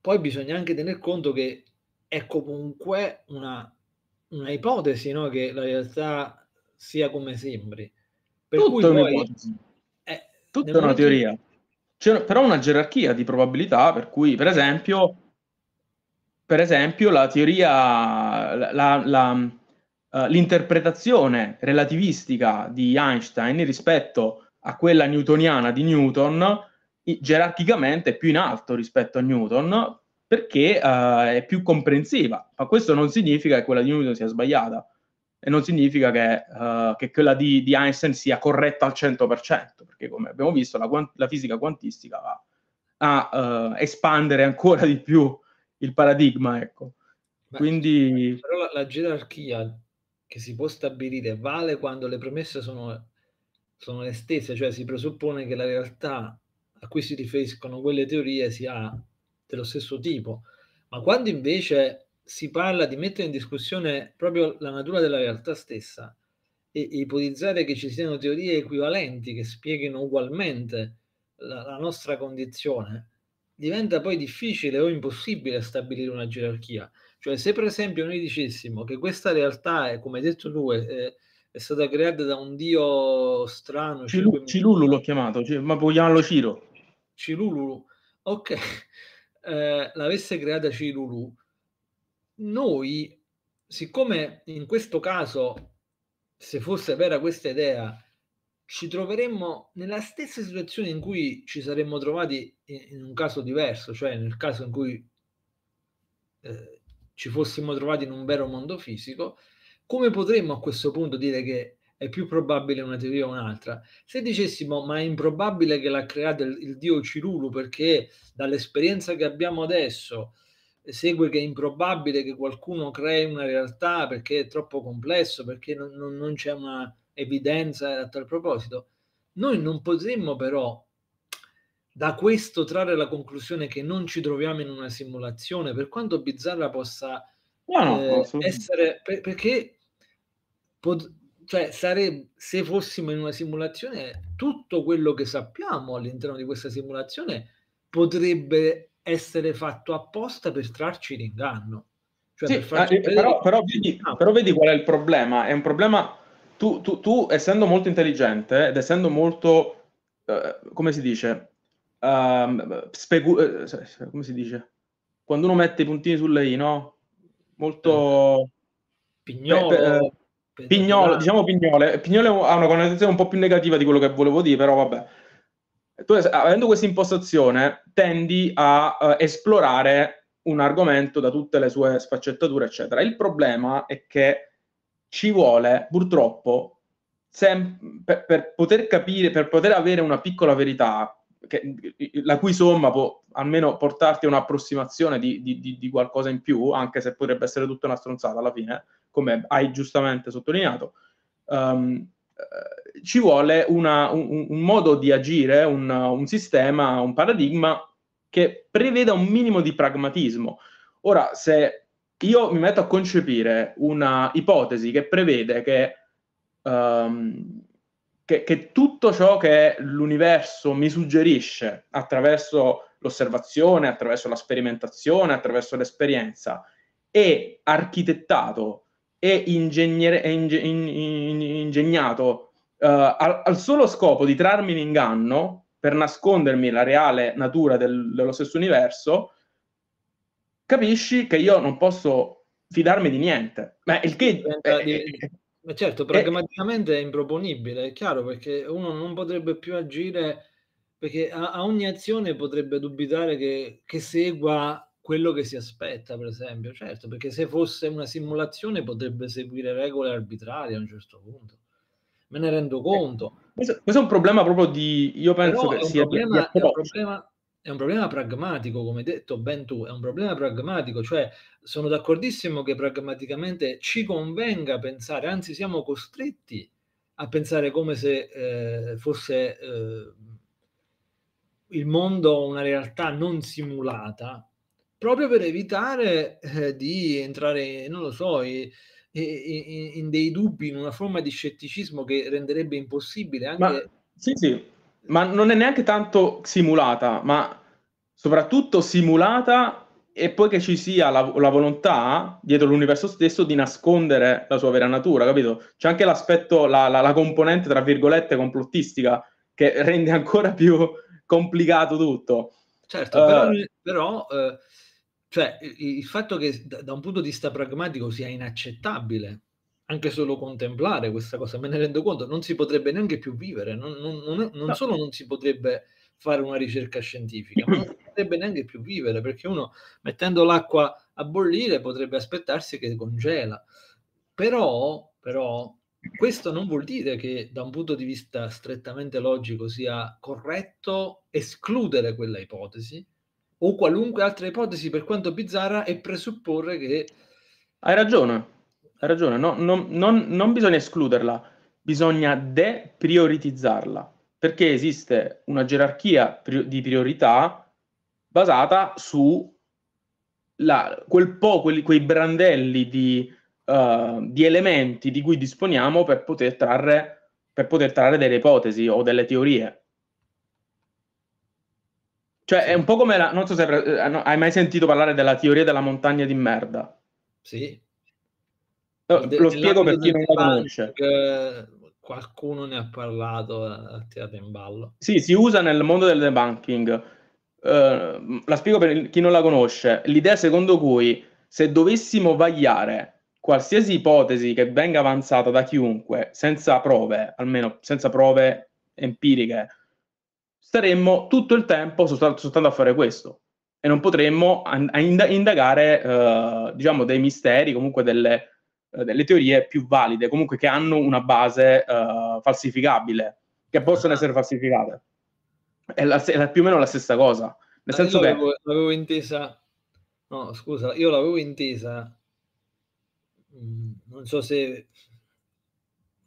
poi bisogna anche tener conto che è comunque una, una ipotesi no, che la realtà sia come sembri. Per Tutto cui poi, eh, Tutta una teoria. C'è però una gerarchia di probabilità per cui, per esempio, per esempio la teoria, la, la, eh, l'interpretazione relativistica di Einstein rispetto a quella newtoniana di Newton gerarchicamente è più in alto rispetto a Newton perché uh, è più comprensiva, ma questo non significa che quella di Newton sia sbagliata e non significa che, uh, che quella di, di, Einstein sia corretta al 100%, perché come abbiamo visto la, la fisica quantistica va a uh, espandere ancora di più il paradigma. Ecco. Beh, Quindi... Però la, la gerarchia che si può stabilire vale quando le premesse sono, sono le stesse, cioè si presuppone che la realtà a cui si riferiscono quelle teorie sia dello stesso tipo, ma quando invece si parla di mettere in discussione proprio la natura della realtà stessa e, ipotizzare che ci siano teorie equivalenti che spieghino ugualmente la, la nostra condizione, diventa poi difficile o impossibile stabilire una gerarchia. Cioè, se per esempio noi dicessimo che questa realtà, è, come hai detto tu, è, è stata creata da un dio strano... Cilulu, Cilulu l'ho chiamato, ma puoi chiamarlo Ciro. Cilulu, ok. Eh, l'avesse creata Cilulu, noi, siccome in questo caso, se fosse vera questa idea, ci troveremmo nella stessa situazione in cui ci saremmo trovati in, in un caso diverso, cioè nel caso in cui... Eh, ci fossimo trovati in un vero mondo fisico, come potremmo a questo punto dire che è più probabile una teoria o un'altra? Se dicessimo ma è improbabile che l'ha creato il, il dio Cirulu perché dall'esperienza che abbiamo adesso segue che è improbabile che qualcuno crei una realtà perché è troppo complesso, perché non, non, non c'è una evidenza a tal proposito, noi non potremmo però da questo trarre la conclusione che non ci troviamo in una simulazione, per quanto bizzarra possa no, no, eh, essere, per, perché pot, cioè, sarebbe, se fossimo in una simulazione, tutto quello che sappiamo all'interno di questa simulazione potrebbe essere fatto apposta per trarci l'inganno. Cioè, sì, per eh, però, però, vedi, però, vedi, qual è il problema. È un problema, tu, tu, tu essendo molto intelligente ed essendo molto, eh, come si dice, um, ehm, specu- eh, come si dice? Quando uno mette i puntini sulle i, no? Molto... Pignolo. Pe- eh, pe- pignolo, diciamo pignole. Pignole ha una connotazione un po' più negativa di quello che volevo dire, però vabbè. Tu, eh, avendo questa impostazione, tendi a uh, esplorare un argomento da tutte le sue sfaccettature, eccetera. Il problema è che ci vuole, purtroppo, sem- per, per poter capire, per poter avere una piccola verità, che, la cui somma può almeno portarti a un'approssimazione di, di, di, di, qualcosa in più, anche se potrebbe essere tutta una stronzata alla fine, come hai giustamente sottolineato, um, ci vuole una, un, un, modo di agire, un, un, sistema, un paradigma che preveda un minimo di pragmatismo. Ora, se io mi metto a concepire una ipotesi che prevede che um, che, che tutto ciò che l'universo mi suggerisce attraverso l'osservazione, attraverso la sperimentazione, attraverso l'esperienza, è architettato e ingegner- inge- in- ingegnato uh, al-, al, solo scopo di trarmi in inganno per nascondermi la reale natura del- dello stesso universo, capisci che io non posso fidarmi di niente. Ma il che... Diventa, è, è, ma certo, pragmaticamente e... è improponibile, è chiaro, perché uno non potrebbe più agire, perché a, a ogni azione potrebbe dubitare che, che segua quello che si aspetta, per esempio, certo, perché se fosse una simulazione potrebbe seguire regole arbitrarie a un certo punto. Me ne rendo eh, conto. questo, questo, è un problema proprio di... Io penso Però che sia... Problema, di è un problema è un problema pragmatico, come detto ben tu, è un problema pragmatico, cioè sono d'accordissimo che pragmaticamente ci convenga pensare, anzi siamo costretti a pensare come se eh, fosse eh, il mondo una realtà non simulata, proprio per evitare eh, di entrare, non lo so, in, in, in, dei dubbi, in una forma di scetticismo che renderebbe impossibile anche... Ma, sì, sì, ma non è neanche tanto simulata, ma soprattutto simulata e poi che ci sia la, la, volontà dietro l'universo stesso di nascondere la sua vera natura, capito? C'è anche l'aspetto, la, la, la componente, tra virgolette, complottistica, che rende ancora più complicato tutto. Certo, però, eh. però eh, cioè, il, il, fatto che da, da un punto di vista pragmatico sia inaccettabile anche solo contemplare questa cosa, me ne rendo conto, non si potrebbe neanche più vivere, non, non, non, non solo non si potrebbe fare una ricerca scientifica, ma non si potrebbe neanche più vivere, perché uno mettendo l'acqua a bollire potrebbe aspettarsi che congela. Però, però questo non vuol dire che da un punto di vista strettamente logico sia corretto escludere quella ipotesi o qualunque altra ipotesi, per quanto bizzarra, e presupporre che... Hai ragione, hai ragione, no, no, non, non, bisogna escluderla, bisogna deprioritizzarla, perché esiste una gerarchia di priorità basata su la, quel po', quelli, quei brandelli di, uh, di, elementi di cui disponiamo per poter, trarre, per poter trarre delle ipotesi o delle teorie. Cioè, è un po' come la. Non so se eh, hai mai sentito parlare della teoria della montagna di merda. Sì de- lo spiego per chi non la conosce. Qualcuno ne ha parlato, eh, ha tirato in ballo. Sì, si usa nel mondo del debunking. Uh, la spiego per chi non la conosce. L'idea secondo cui se dovessimo vagliare qualsiasi ipotesi che venga avanzata da chiunque senza prove, almeno senza prove empiriche, staremmo tutto il tempo soltanto, soltanto a fare questo e non potremmo and- ind- indagare, uh, diciamo, dei misteri, comunque delle eh, delle teorie più valide, comunque che hanno una base eh, falsificabile, che possono ah. essere falsificate. È, la, è, più o meno la stessa cosa. Nel ah, senso che... Avevo, l'avevo intesa... No, scusa, io l'avevo intesa... Mm, non so se...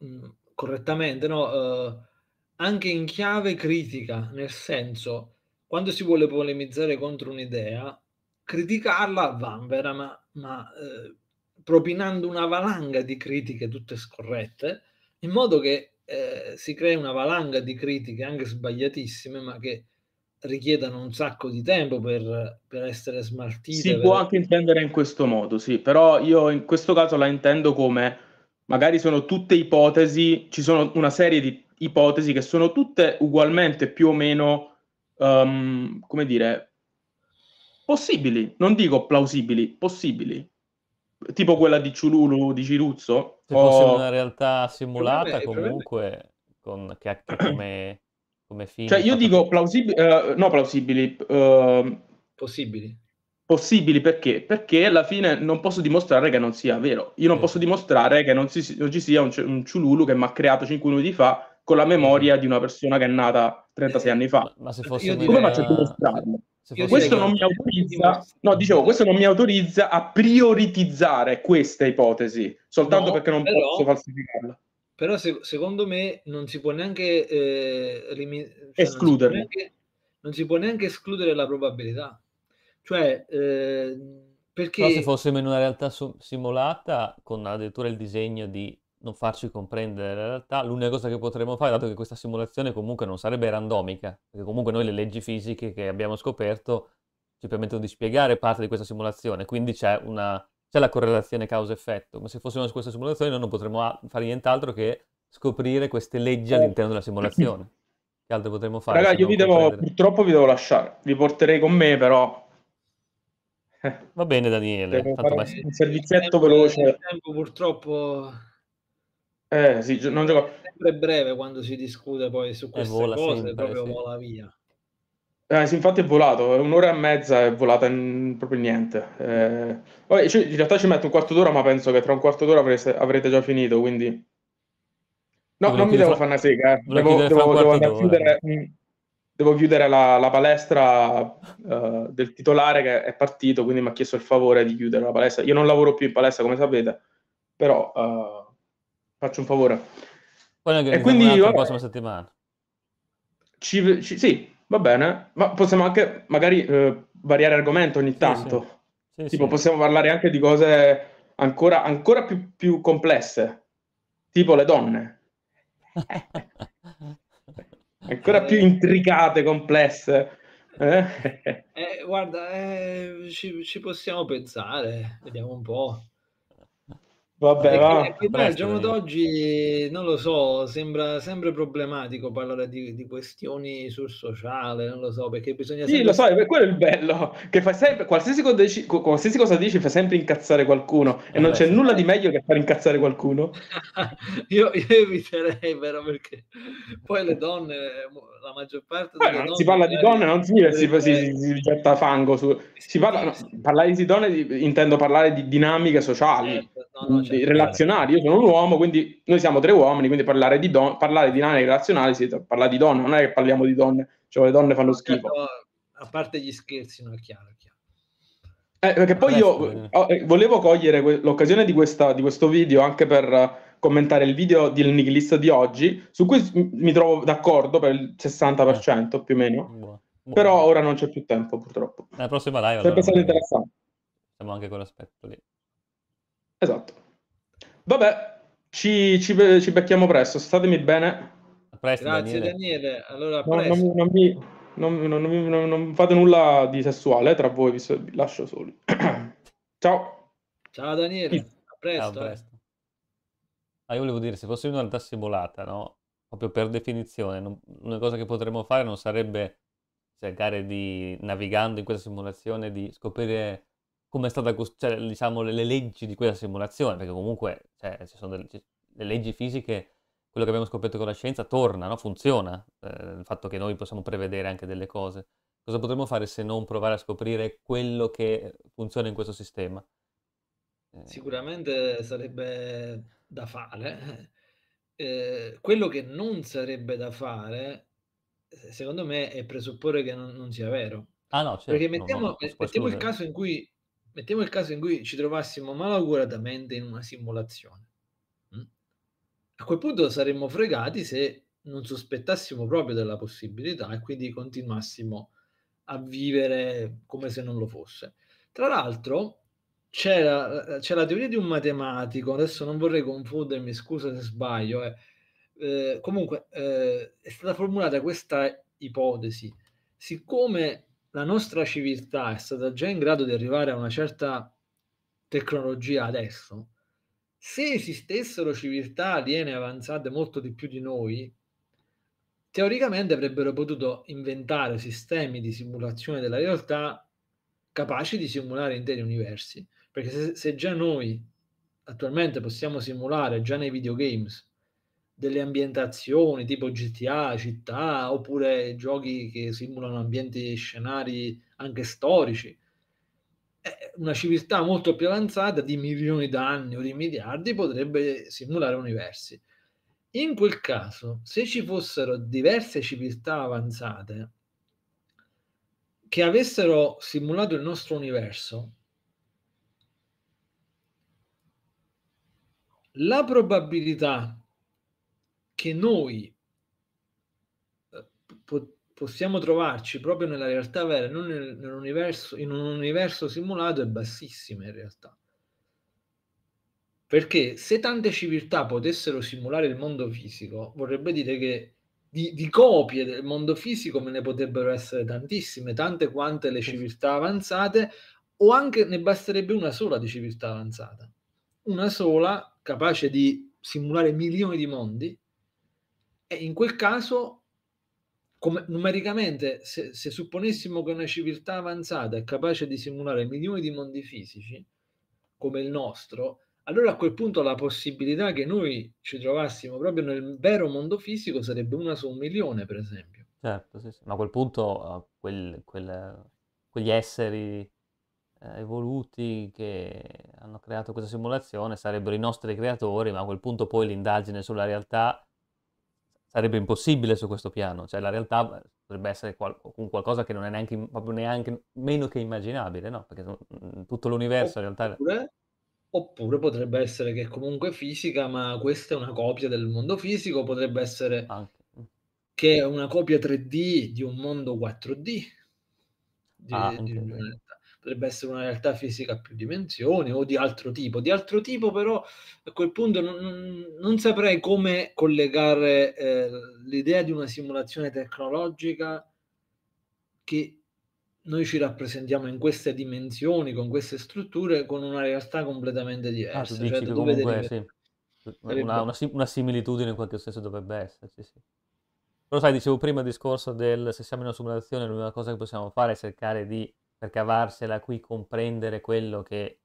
Mm, correttamente, no? Uh, anche in chiave critica, nel senso, quando si vuole polemizzare contro un'idea, criticarla va, vera, ma, ma eh, propinando una valanga di critiche tutte scorrette, in modo che eh, si crei una valanga di critiche anche sbagliatissime, ma che richiedano un sacco di tempo per, per essere smaltite. Si per... può anche intendere in questo modo, sì, però io in questo caso la intendo come magari sono tutte ipotesi, ci sono una serie di ipotesi che sono tutte ugualmente più o meno, um, come dire, possibili, non dico plausibili, possibili tipo quella di Ciululu di Ciruzzo. Se o... fosse una realtà simulata, comunque, con cacca come, come film. Cioè, io dico plausibili, uh, no plausibili, uh, possibili. Possibili perché? Perché alla fine non posso dimostrare che non sia vero. Io non sì. posso dimostrare che non, si, non, ci sia un, un Ciululu che mi ha creato 5 minuti fa con la memoria di una persona che è nata 36 eh, anni fa. Ma se fosse Io una... come faccio a dimostrarlo? Questo non, autorizza, no, dicevo, questo non mi autorizza a prioritizzare questa ipotesi, soltanto no, perché non però, posso falsificarla. Però se, secondo me non si può neanche eh, rimi- cioè escludere. Non si, neanche, non si, può neanche escludere la probabilità. Cioè, eh, perché... Però se fosse in una realtà simulata, con addirittura il disegno di non farci comprendere la realtà, l'unica cosa che potremmo fare, dato che questa simulazione comunque non sarebbe randomica, perché comunque noi le leggi fisiche che abbiamo scoperto ci permettono di spiegare parte di questa simulazione, quindi c'è, una, c'è la correlazione causa-effetto, ma se fossimo su questa simulazione noi non potremmo fare nient'altro che scoprire queste leggi eh. all'interno della simulazione. Che altro potremmo fare? Raga, io vi devo, purtroppo vi devo lasciare, vi porterei con me però Va bene Daniele, un servizietto veloce. Tempo, purtroppo eh sì, non gioco. È sempre breve quando si discute poi su eh, queste vola cose, sempre, proprio sì. vola via. Eh, sì, infatti è volato, un'ora e mezza è volata in proprio niente. Eh, vabbè, cioè, in realtà ci metto un quarto d'ora, ma penso che tra un quarto d'ora avreste, avrete già finito, quindi... No, non mi devo fa... fare una sega, eh. devo, devo, devo, devo chiudere, mm, devo chiudere la, la palestra uh, del titolare che è partito, quindi mi ha chiesto il favore di chiudere la palestra. Io non lavoro più in palestra, come sapete, però... Uh, Faccio un favore. Poi e quindi la prossima settimana. Ci, ci, sì, va bene, ma possiamo anche magari eh, variare argomento ogni tanto. Sì, sì. Sì, tipo, possiamo parlare anche di cose ancora, ancora più, più complesse, tipo le donne. ancora più intricate, complesse. Eh? Eh, guarda, eh, ci, ci possiamo pensare, vediamo un po'. Vabbè, va. Beh, al giorno d'oggi non lo so, sembra sempre problematico parlare di, di, questioni sul sociale, non lo so, perché bisogna sempre... Sì, lo so, è quello il bello, che fai sempre, qualsiasi cosa, dici, qualsiasi cosa dici fa sempre incazzare qualcuno e eh non c'è sì. nulla di meglio che far incazzare qualcuno. io, io, eviterei, però, perché poi le donne, la maggior parte... Beh, donne si parla di eh, donne, non significa si, si, si, eh, si getta fango su... Si parla, no, parlare di donne intendo parlare di dinamiche sociali. Certo, no, no, certo. relazionali. Io sono un uomo, quindi noi siamo tre uomini, quindi parlare di, don- parlare di dinamiche relazionali si parla di donne, non è che parliamo di donne, cioè le donne fanno certo, schifo. A parte gli scherzi, no, è chiaro. È chiaro. Eh, perché poi io eh, volevo cogliere que- l'occasione di, questa, di, questo video anche per commentare il video del nichilista di oggi, su cui mi trovo d'accordo per il 60% più o meno, buono, buono. però ora non c'è più tempo purtroppo. La prossima live. Sarebbe allora, stato interessante. Siamo anche con l'aspetto lì. Esatto. Vabbè, ci, ci, ci becchiamo presto, statemi bene. A presto, Grazie Daniele. Daniele. Allora, no, non, non, mi, non, non, fate nulla di sessuale tra voi, vi, vi lascio soli. Ciao. Ciao Daniele, a presto. Ah, a eh. presto. Ah, io volevo dire, se fosse una realtà simulata, no? proprio per definizione, non, una cosa che potremmo fare non sarebbe cercare cioè, di, navigando in questa simulazione, di scoprire come è stata cioè, diciamo, le, le, leggi di quella simulazione, perché comunque cioè, ci sono delle, le leggi fisiche, quello che abbiamo scoperto con la scienza torna, no? funziona, eh, il fatto che noi possiamo prevedere anche delle cose. Cosa potremmo fare se non provare a scoprire quello che funziona in questo sistema? Eh. Sicuramente sarebbe da fare. Eh. eh, quello che non sarebbe da fare, eh, secondo me, è presupporre che non, non sia vero. Ah no, certo. Perché mettiamo, no, no, mettiamo il caso in cui mettiamo il caso in cui ci trovassimo malauguratamente in una simulazione. Mm? A quel punto saremmo fregati se non sospettassimo proprio della possibilità e quindi continuassimo a vivere come se non lo fosse. Tra l'altro c'è la, eh, c'è la teoria di un matematico, adesso non vorrei confondermi, scusa se sbaglio, eh. Eh, comunque eh, è stata formulata questa ipotesi. Siccome la nostra civiltà è stata già in grado di arrivare a una certa tecnologia adesso, se esistessero civiltà aliene avanzate molto di più di noi, teoricamente avrebbero potuto inventare sistemi di simulazione della realtà capaci di simulare interi universi. Perché se, se già noi attualmente possiamo simulare, già nei videogames, delle ambientazioni tipo GTA, città, oppure giochi che simulano ambienti e scenari anche storici. una civiltà molto più avanzata di milioni d'anni o di miliardi potrebbe simulare universi. In quel caso, se ci fossero diverse civiltà avanzate che avessero simulato il nostro universo, la probabilità che noi eh, po- possiamo trovarci proprio nella realtà vera, non nel, nell'universo, in un universo simulato, è bassissima in realtà. Perché se tante civiltà potessero simulare il mondo fisico, vorrebbe dire che di, di, copie del mondo fisico me ne potrebbero essere tantissime, tante quante le civiltà avanzate, o anche ne basterebbe una sola di civiltà avanzata, una sola capace di simulare milioni di mondi e in quel caso, come, numericamente, se, se supponessimo che una civiltà avanzata è capace di simulare milioni di mondi fisici, come il nostro, allora a quel punto la possibilità che noi ci trovassimo proprio nel vero mondo fisico sarebbe una su un milione, per esempio. Certo, sì, sì. ma a quel punto uh, quel, quel, quegli esseri eh, evoluti che hanno creato questa simulazione sarebbero i nostri creatori, ma a quel punto poi l'indagine sulla realtà sarebbe impossibile su questo piano, cioè la realtà eh, potrebbe essere qual- qualcosa che non è neanche, proprio neanche, meno che immaginabile, no? Perché mm, mm, tutto l'universo in realtà... Oppure, oppure potrebbe essere che comunque fisica, ma questa è una copia del mondo fisico, potrebbe essere anche. Mm. che è una copia 3D di un mondo 4D. Di, ah, di, potrebbe essere una realtà fisica a più dimensioni o di altro tipo. Di altro tipo però a quel punto non, non saprei come collegare eh, l'idea di una simulazione tecnologica che noi ci rappresentiamo in queste dimensioni, con queste strutture, con una realtà completamente ah, diversa. Ah, cioè, tu comunque, sì. una, una, una, similitudine in qualche senso dovrebbe esserci, sì. Però sai, dicevo prima il discorso del se siamo in una simulazione, l'unica cosa che possiamo fare è cercare di per cavarsela qui, comprendere quello che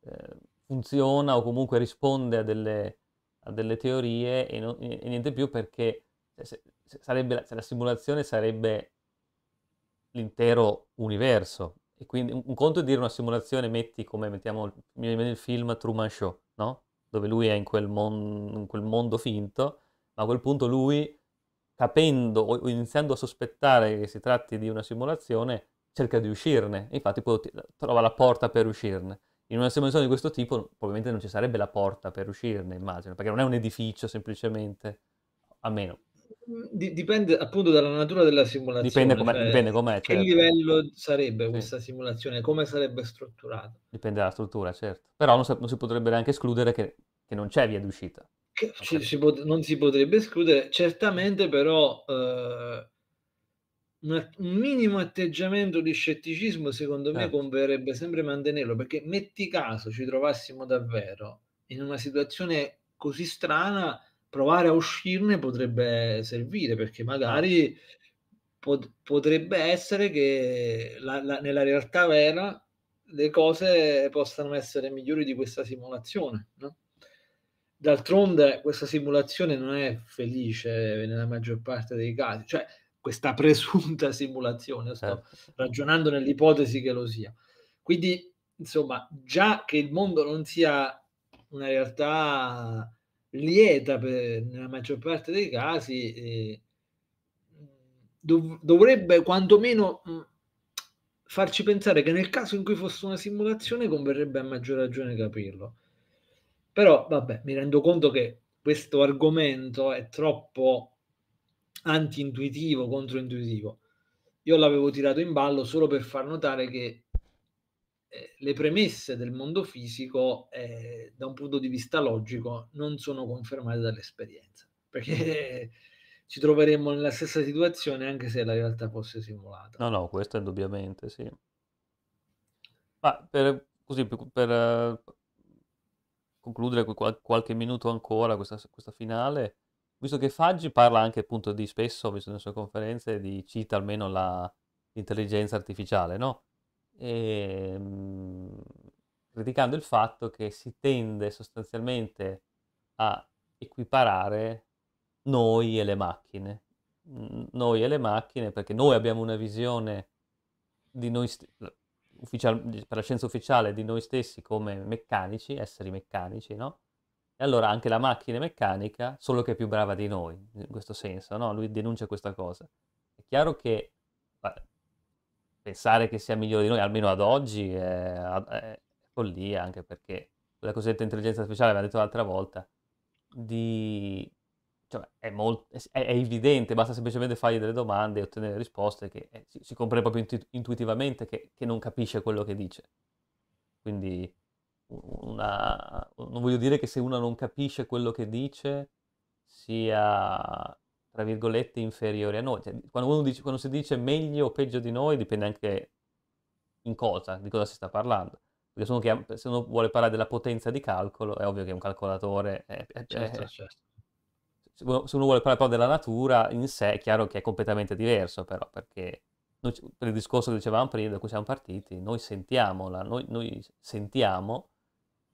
eh, funziona o comunque risponde a delle, a delle teorie e, non, e, niente più perché se, se sarebbe, se la simulazione sarebbe l'intero universo. E quindi un, un, conto è dire una simulazione, metti come mettiamo il film Truman Show, no? dove lui è in quel, mon, in quel, mondo finto, ma a quel punto lui, capendo o iniziando a sospettare che si tratti di una simulazione, cerca di uscirne, infatti poi trova la porta per uscirne. In una simulazione di questo tipo probabilmente non ci sarebbe la porta per uscirne, immagino, perché non è un edificio semplicemente, a meno. Mm, dipende appunto dalla natura della simulazione. Dipende, com'è, cioè, dipende com'è, certo. Che livello sarebbe sì. questa simulazione, come sarebbe strutturata. Dipende dalla struttura, certo. Però non, non si potrebbe neanche escludere che, che non c'è via d'uscita. Ci, si pot- non si potrebbe escludere, certamente però eh, un, minimo atteggiamento di scetticismo, secondo me, eh. converrebbe sempre mantenerlo, perché metti caso ci trovassimo davvero in una situazione così strana, provare a uscirne potrebbe servire, perché magari certo. pot- potrebbe essere che la, la, nella realtà vera le cose possano essere migliori di questa simulazione, no? D'altronde questa simulazione non è felice nella maggior parte dei casi, cioè questa presunta simulazione, sto eh. ragionando nell'ipotesi che lo sia. Quindi, insomma, già che il mondo non sia una realtà lieta per, nella maggior parte dei casi, eh, dov- dovrebbe quantomeno mh, mm, farci pensare che nel caso in cui fosse una simulazione converrebbe a maggior ragione capirlo. Però, vabbè, mi rendo conto che questo argomento è troppo anti-intuitivo, controintuitivo. Io l'avevo tirato in ballo solo per far notare che eh, le premesse del mondo fisico, eh, da un punto di vista logico, non sono confermate dall'esperienza, perché ci troveremmo nella stessa situazione anche se la realtà fosse simulata. No, no, questo è indubbiamente sì. Ma per, così, per eh, concludere qualche minuto ancora questa, questa finale, visto che Faggi parla anche appunto di spesso, visto nelle sue conferenze, di, cita almeno la, l'intelligenza artificiale, no? E, ehm, criticando il fatto che si tende sostanzialmente a equiparare noi e le macchine. Noi e le macchine, perché noi abbiamo una visione di noi st- ufficial- per la scienza ufficiale di noi stessi come meccanici, esseri meccanici, no? E allora anche la macchina è meccanica, solo che è più brava di noi, in questo senso, no? Lui denuncia questa cosa. È chiaro che beh, pensare che sia migliore di noi, almeno ad oggi, è, è follia, anche perché la cosiddetta intelligenza artificiale, l'ha detto l'altra volta, di... cioè, è, molto... è, evidente, basta semplicemente fargli delle domande e ottenere risposte che eh, si, si comprende proprio intu- intuitivamente che, che non capisce quello che dice. Quindi una... non voglio dire che se uno non capisce quello che dice sia tra virgolette inferiore a noi. Cioè, quando, dice, quando, si dice meglio o peggio di noi dipende anche in cosa, di cosa si sta parlando. Perché se uno, che, se uno vuole parlare della potenza di calcolo, è ovvio che un calcolatore è, è, certo, è, certo. Cioè, certo. Se uno vuole parlare però della natura in sé, è chiaro che è completamente diverso, però, perché noi, per il discorso che dicevamo prima, da cui siamo partiti, noi sentiamo, la, noi, noi sentiamo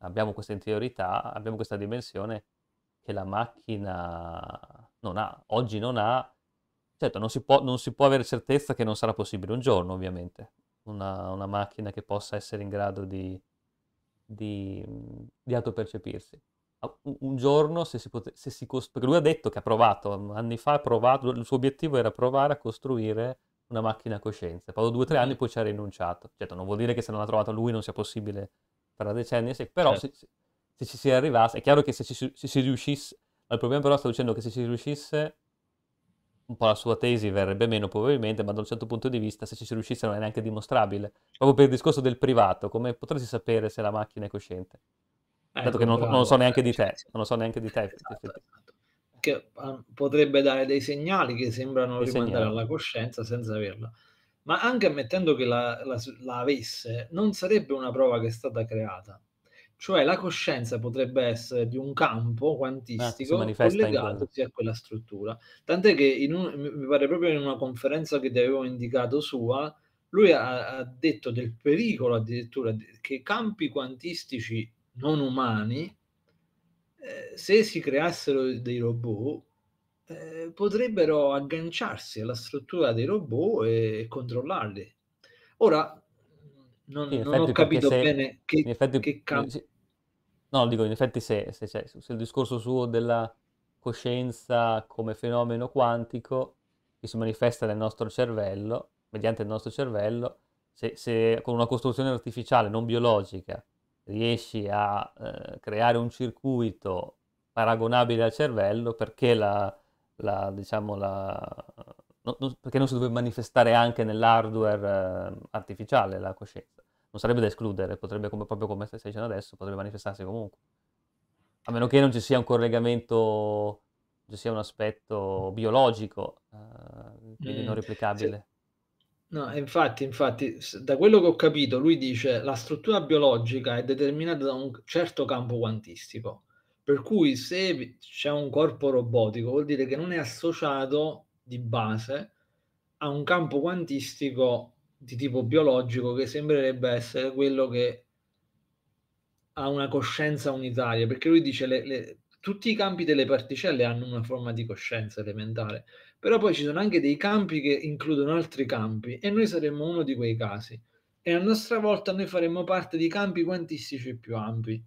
abbiamo questa interiorità, abbiamo questa dimensione che la macchina non ha, oggi non ha, certo non si può, non si può avere certezza che non sarà possibile un giorno ovviamente, una, una macchina che possa essere in grado di, di, di autopercepirsi. Un giorno, se si pote, cost... perché lui ha detto che ha provato, anni fa ha provato, il suo obiettivo era provare a costruire una macchina a coscienza, poi dopo due o tre anni mm-hmm. poi ci ha rinunciato. Certo, non vuol dire che se non l'ha trovato lui non sia possibile per decenni, però certo. se, se, ci si arrivasse, è chiaro che se ci se si riuscisse, il problema però sta dicendo che se ci riuscisse, un po' la sua tesi verrebbe meno probabilmente, ma da un certo punto di vista se ci si riuscisse non è neanche dimostrabile, proprio per il discorso del privato, come potresti sapere se la macchina è cosciente? Eh, Dato che non, non, lo so neanche di te, non lo so neanche di te. Esatto, esatto. Che ehm, potrebbe dare dei segnali che sembrano dei rimandare segnali. alla coscienza senza averla ma anche ammettendo che la, la, la avesse, non sarebbe una prova che è stata creata. Cioè la coscienza potrebbe essere di un campo eh, quantistico eh, collegatosi a quella struttura. Tant'è che un, mi pare proprio in una conferenza che ti avevo indicato sua, lui ha, ha detto del pericolo addirittura che campi quantistici non umani, eh, se si creassero dei robot, eh, potrebbero agganciarsi alla struttura dei robot e controllarli. Ora, non, sì, non ho capito se, bene che, effetti, che eh, cambio... No, dico, in effetti se, se, se, il discorso suo della coscienza come fenomeno quantico che si manifesta nel nostro cervello, mediante il nostro cervello, se, se con una costruzione artificiale non biologica riesci a eh, creare un circuito paragonabile al cervello, perché la, la, diciamo, la, no, no, perché non si dovrebbe manifestare anche nell'hardware eh, artificiale la coscienza. Non sarebbe da escludere, potrebbe, come, proprio come stai dicendo adesso, potrebbe manifestarsi comunque. A meno che non ci sia un collegamento, ci sia un aspetto biologico, eh, quindi mm, non replicabile. Sì. No, infatti, infatti, da quello che ho capito, lui dice che la struttura biologica è determinata da un certo campo quantistico per cui se c'è un corpo robotico vuol dire che non è associato di base a un campo quantistico di tipo biologico che sembrerebbe essere quello che ha una coscienza unitaria, perché lui dice che tutti i campi delle particelle hanno una forma di coscienza elementare, però poi ci sono anche dei campi che includono altri campi e noi saremmo uno di quei casi e a nostra volta noi faremmo parte di campi quantistici più ampi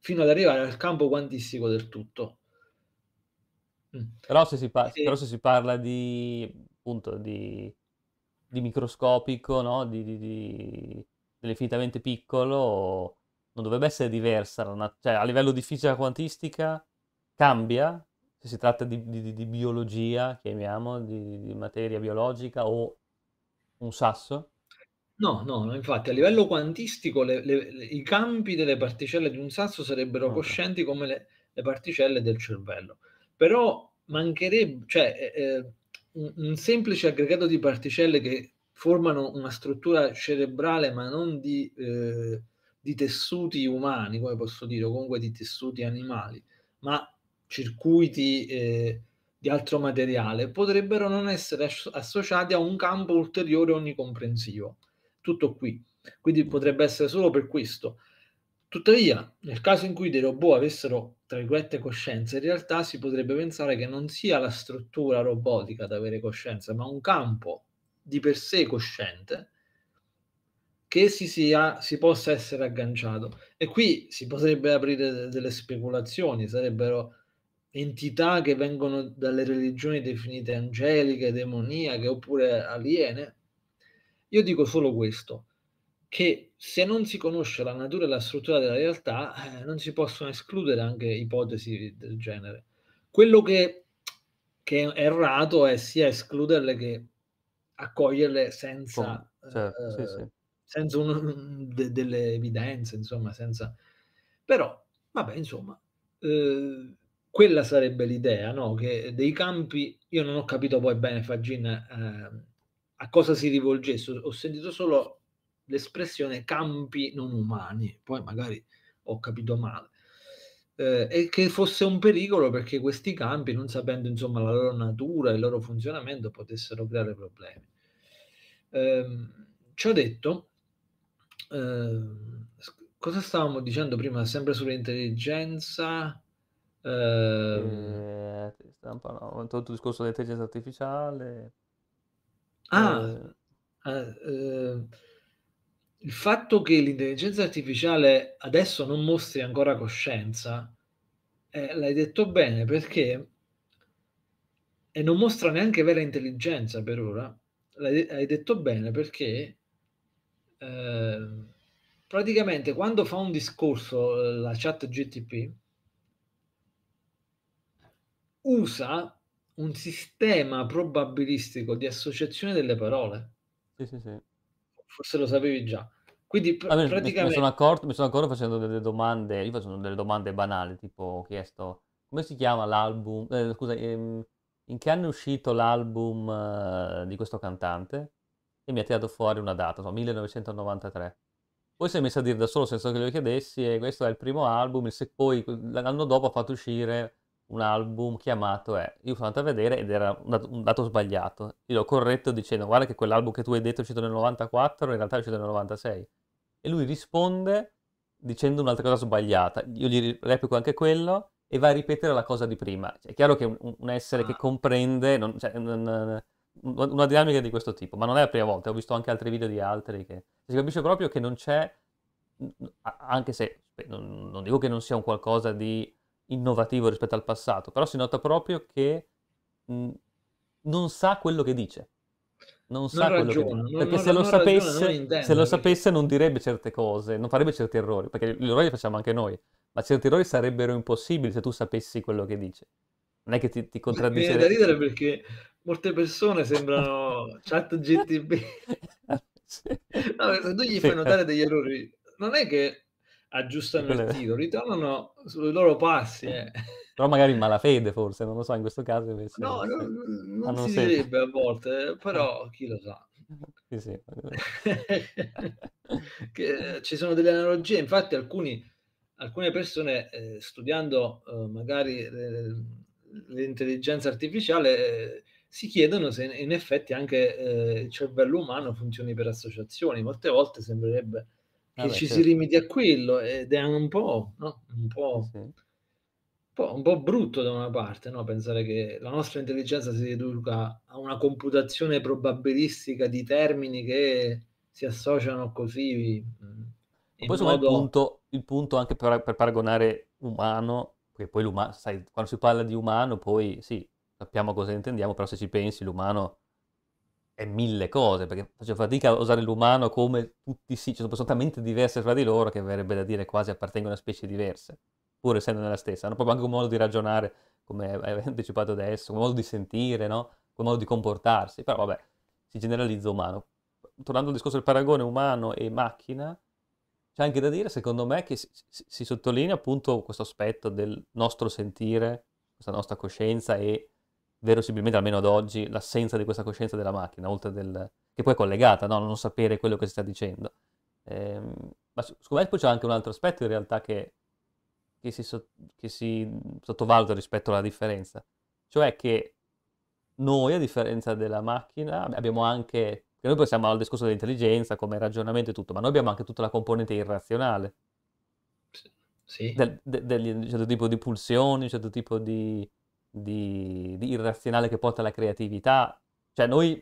fino ad arrivare al campo quantistico del tutto. Mm. Però, se si, par- e... però se si parla di, appunto, di, di microscopico, no? di, di, di dell'infinitamente piccolo, non dovrebbe essere diversa, una... cioè, a livello di fisica quantistica cambia se si tratta di, di, di biologia, chiamiamo, di, di, materia biologica o un sasso? No, no, no, infatti a livello quantistico le, le, le, i campi delle particelle di un sasso sarebbero ah, okay. coscienti come le, particelle del cervello, però mancherebbe, cioè eh, eh, un, un, semplice aggregato di particelle che formano una struttura cerebrale ma non di, eh, di tessuti umani, come posso dire, o comunque di tessuti animali, ma circuiti... Eh, di altro materiale potrebbero non essere associati a un campo ulteriore onnicomprensivo tutto qui. Quindi potrebbe essere solo per questo. Tuttavia, nel caso in cui dei robot avessero, tra virgolette, coscienza, in realtà si potrebbe pensare che non sia la struttura robotica ad avere coscienza, ma un campo di per sé cosciente che si, sia, si possa essere agganciato. E qui si potrebbe aprire delle speculazioni, sarebbero entità che vengono dalle religioni definite angeliche, demoniache oppure aliene, io dico solo questo, che se non si conosce la natura e la struttura della realtà, eh, non si possono escludere anche ipotesi del genere. Quello che, che è errato è sia escluderle che accoglierle senza, oh, certo, eh, sì, sì. senza un, de, delle evidenze, insomma, senza... Però, vabbè, insomma, eh, quella sarebbe l'idea, no? Che dei campi, io non ho capito poi bene Fagin ehm, a cosa si rivolgesse. Ho sentito solo l'espressione campi non umani, poi magari ho capito male. Eh, e che fosse un pericolo perché questi campi, non sapendo insomma la loro natura e il loro funzionamento, potessero creare problemi. Eh, ciò detto, eh, cosa stavamo dicendo prima? Sempre sull'intelligenza. Eh... Eh, stampa, tutto il discorso dell'intelligenza artificiale. Ah, eh, eh, il fatto che l'intelligenza artificiale adesso non mostri ancora coscienza, eh, l'hai detto bene perché e non mostra neanche vera intelligenza per ora, l'hai, hai detto bene perché ehm, praticamente quando fa un discorso eh, la chat GTP usa un sistema probabilistico di associazione delle parole. Sì, sì, sì. Forse lo sapevi già. Quindi pr- Vabbè, praticamente... mi, sono accorto, mi sono accorto facendo delle domande, io faccio delle domande banali, tipo ho chiesto come si chiama l'album, eh, scusa, ehm, in che anno è uscito l'album eh, di questo cantante? E mi ha tirato fuori una data, insomma, 1993. Poi si è messa a dire da solo senza che glielo chiedessi e eh, questo è il primo album, se poi l'anno dopo ha fatto uscire un album chiamato è, io sono andato a vedere ed era un dato, un dato sbagliato, io l'ho corretto dicendo guarda che quell'album che tu hai detto è uscito nel 94 in realtà è uscito nel 96 e lui risponde dicendo un'altra cosa sbagliata, io gli replico anche quello e va a ripetere la cosa di prima, cioè, è chiaro che un, un essere che ah. comprende, non, cioè, non, una dinamica di questo tipo, ma non è la prima volta, ho visto anche altri video di altri che si capisce proprio che non c'è, anche se non, non dico che non sia un qualcosa di innovativo rispetto al passato, però si nota proprio che mh, non sa quello che dice. Non, non sa ragiona, quello che dice. Perché non, se, lo sapesse, ragiona, intendo, se, lo sapesse, non direbbe certe cose, non farebbe certi errori, perché gli errori li facciamo anche noi, ma certi errori sarebbero impossibili se tu sapessi quello che dice. Non è che ti, ti contraddice. Mi da ridere perché molte persone sembrano chat GTB. no, se tu gli fai notare degli errori, non è che aggiustano Quelle... il tiro, ritornano sui loro passi. Eh. eh. Però magari in malafede forse, non lo so, in questo caso invece... No, no non ah, si direbbe a volte, eh. però chi lo sa. Sì, sì. che, eh, ci sono delle analogie, infatti alcuni, alcune persone eh, studiando eh, magari l'intelligenza artificiale si chiedono se in effetti anche il cervello umano funzioni per associazioni, molte volte sembrerebbe Ah che ci certo. si limiti a quello ed è un po', no? un, po', sì. un, po', un po', brutto da una parte no? pensare che la nostra intelligenza si riduca a una computazione probabilistica di termini che si associano così. Mm, in poi modo... il, punto, il punto anche per, per paragonare umano, perché poi l'umano, sai, quando si parla di umano, poi sì, sappiamo cosa intendiamo, però se ci pensi l'umano è mille cose, perché faccio fatica a usare l'umano come tutti si, cioè sono talmente diverse fra di loro che verrebbe da dire quasi appartengono a specie diverse, pur essendo nella stessa. Hanno proprio anche un modo di ragionare, come hai anticipato adesso, un modo di sentire, no? un modo di comportarsi, però vabbè, si generalizza umano. Tornando al discorso del paragone umano e macchina, c'è anche da dire, secondo me, che si, si, si sottolinea appunto questo aspetto del nostro sentire, questa nostra coscienza e verosimilmente almeno ad oggi, l'assenza di questa coscienza della macchina, oltre del, che poi è collegata, no? non sapere quello che si sta dicendo. Eh, ma secondo me poi c'è anche un altro aspetto in realtà che, che, si, che si, sottovaluta rispetto alla differenza, cioè che noi, a differenza della macchina, abbiamo anche, noi possiamo al discorso dell'intelligenza come ragionamento e tutto, ma noi abbiamo anche tutta la componente irrazionale. Sì. Del, de, degli, certo tipo di pulsioni, un certo tipo di, di, di irrazionale che porta alla creatività. Cioè noi,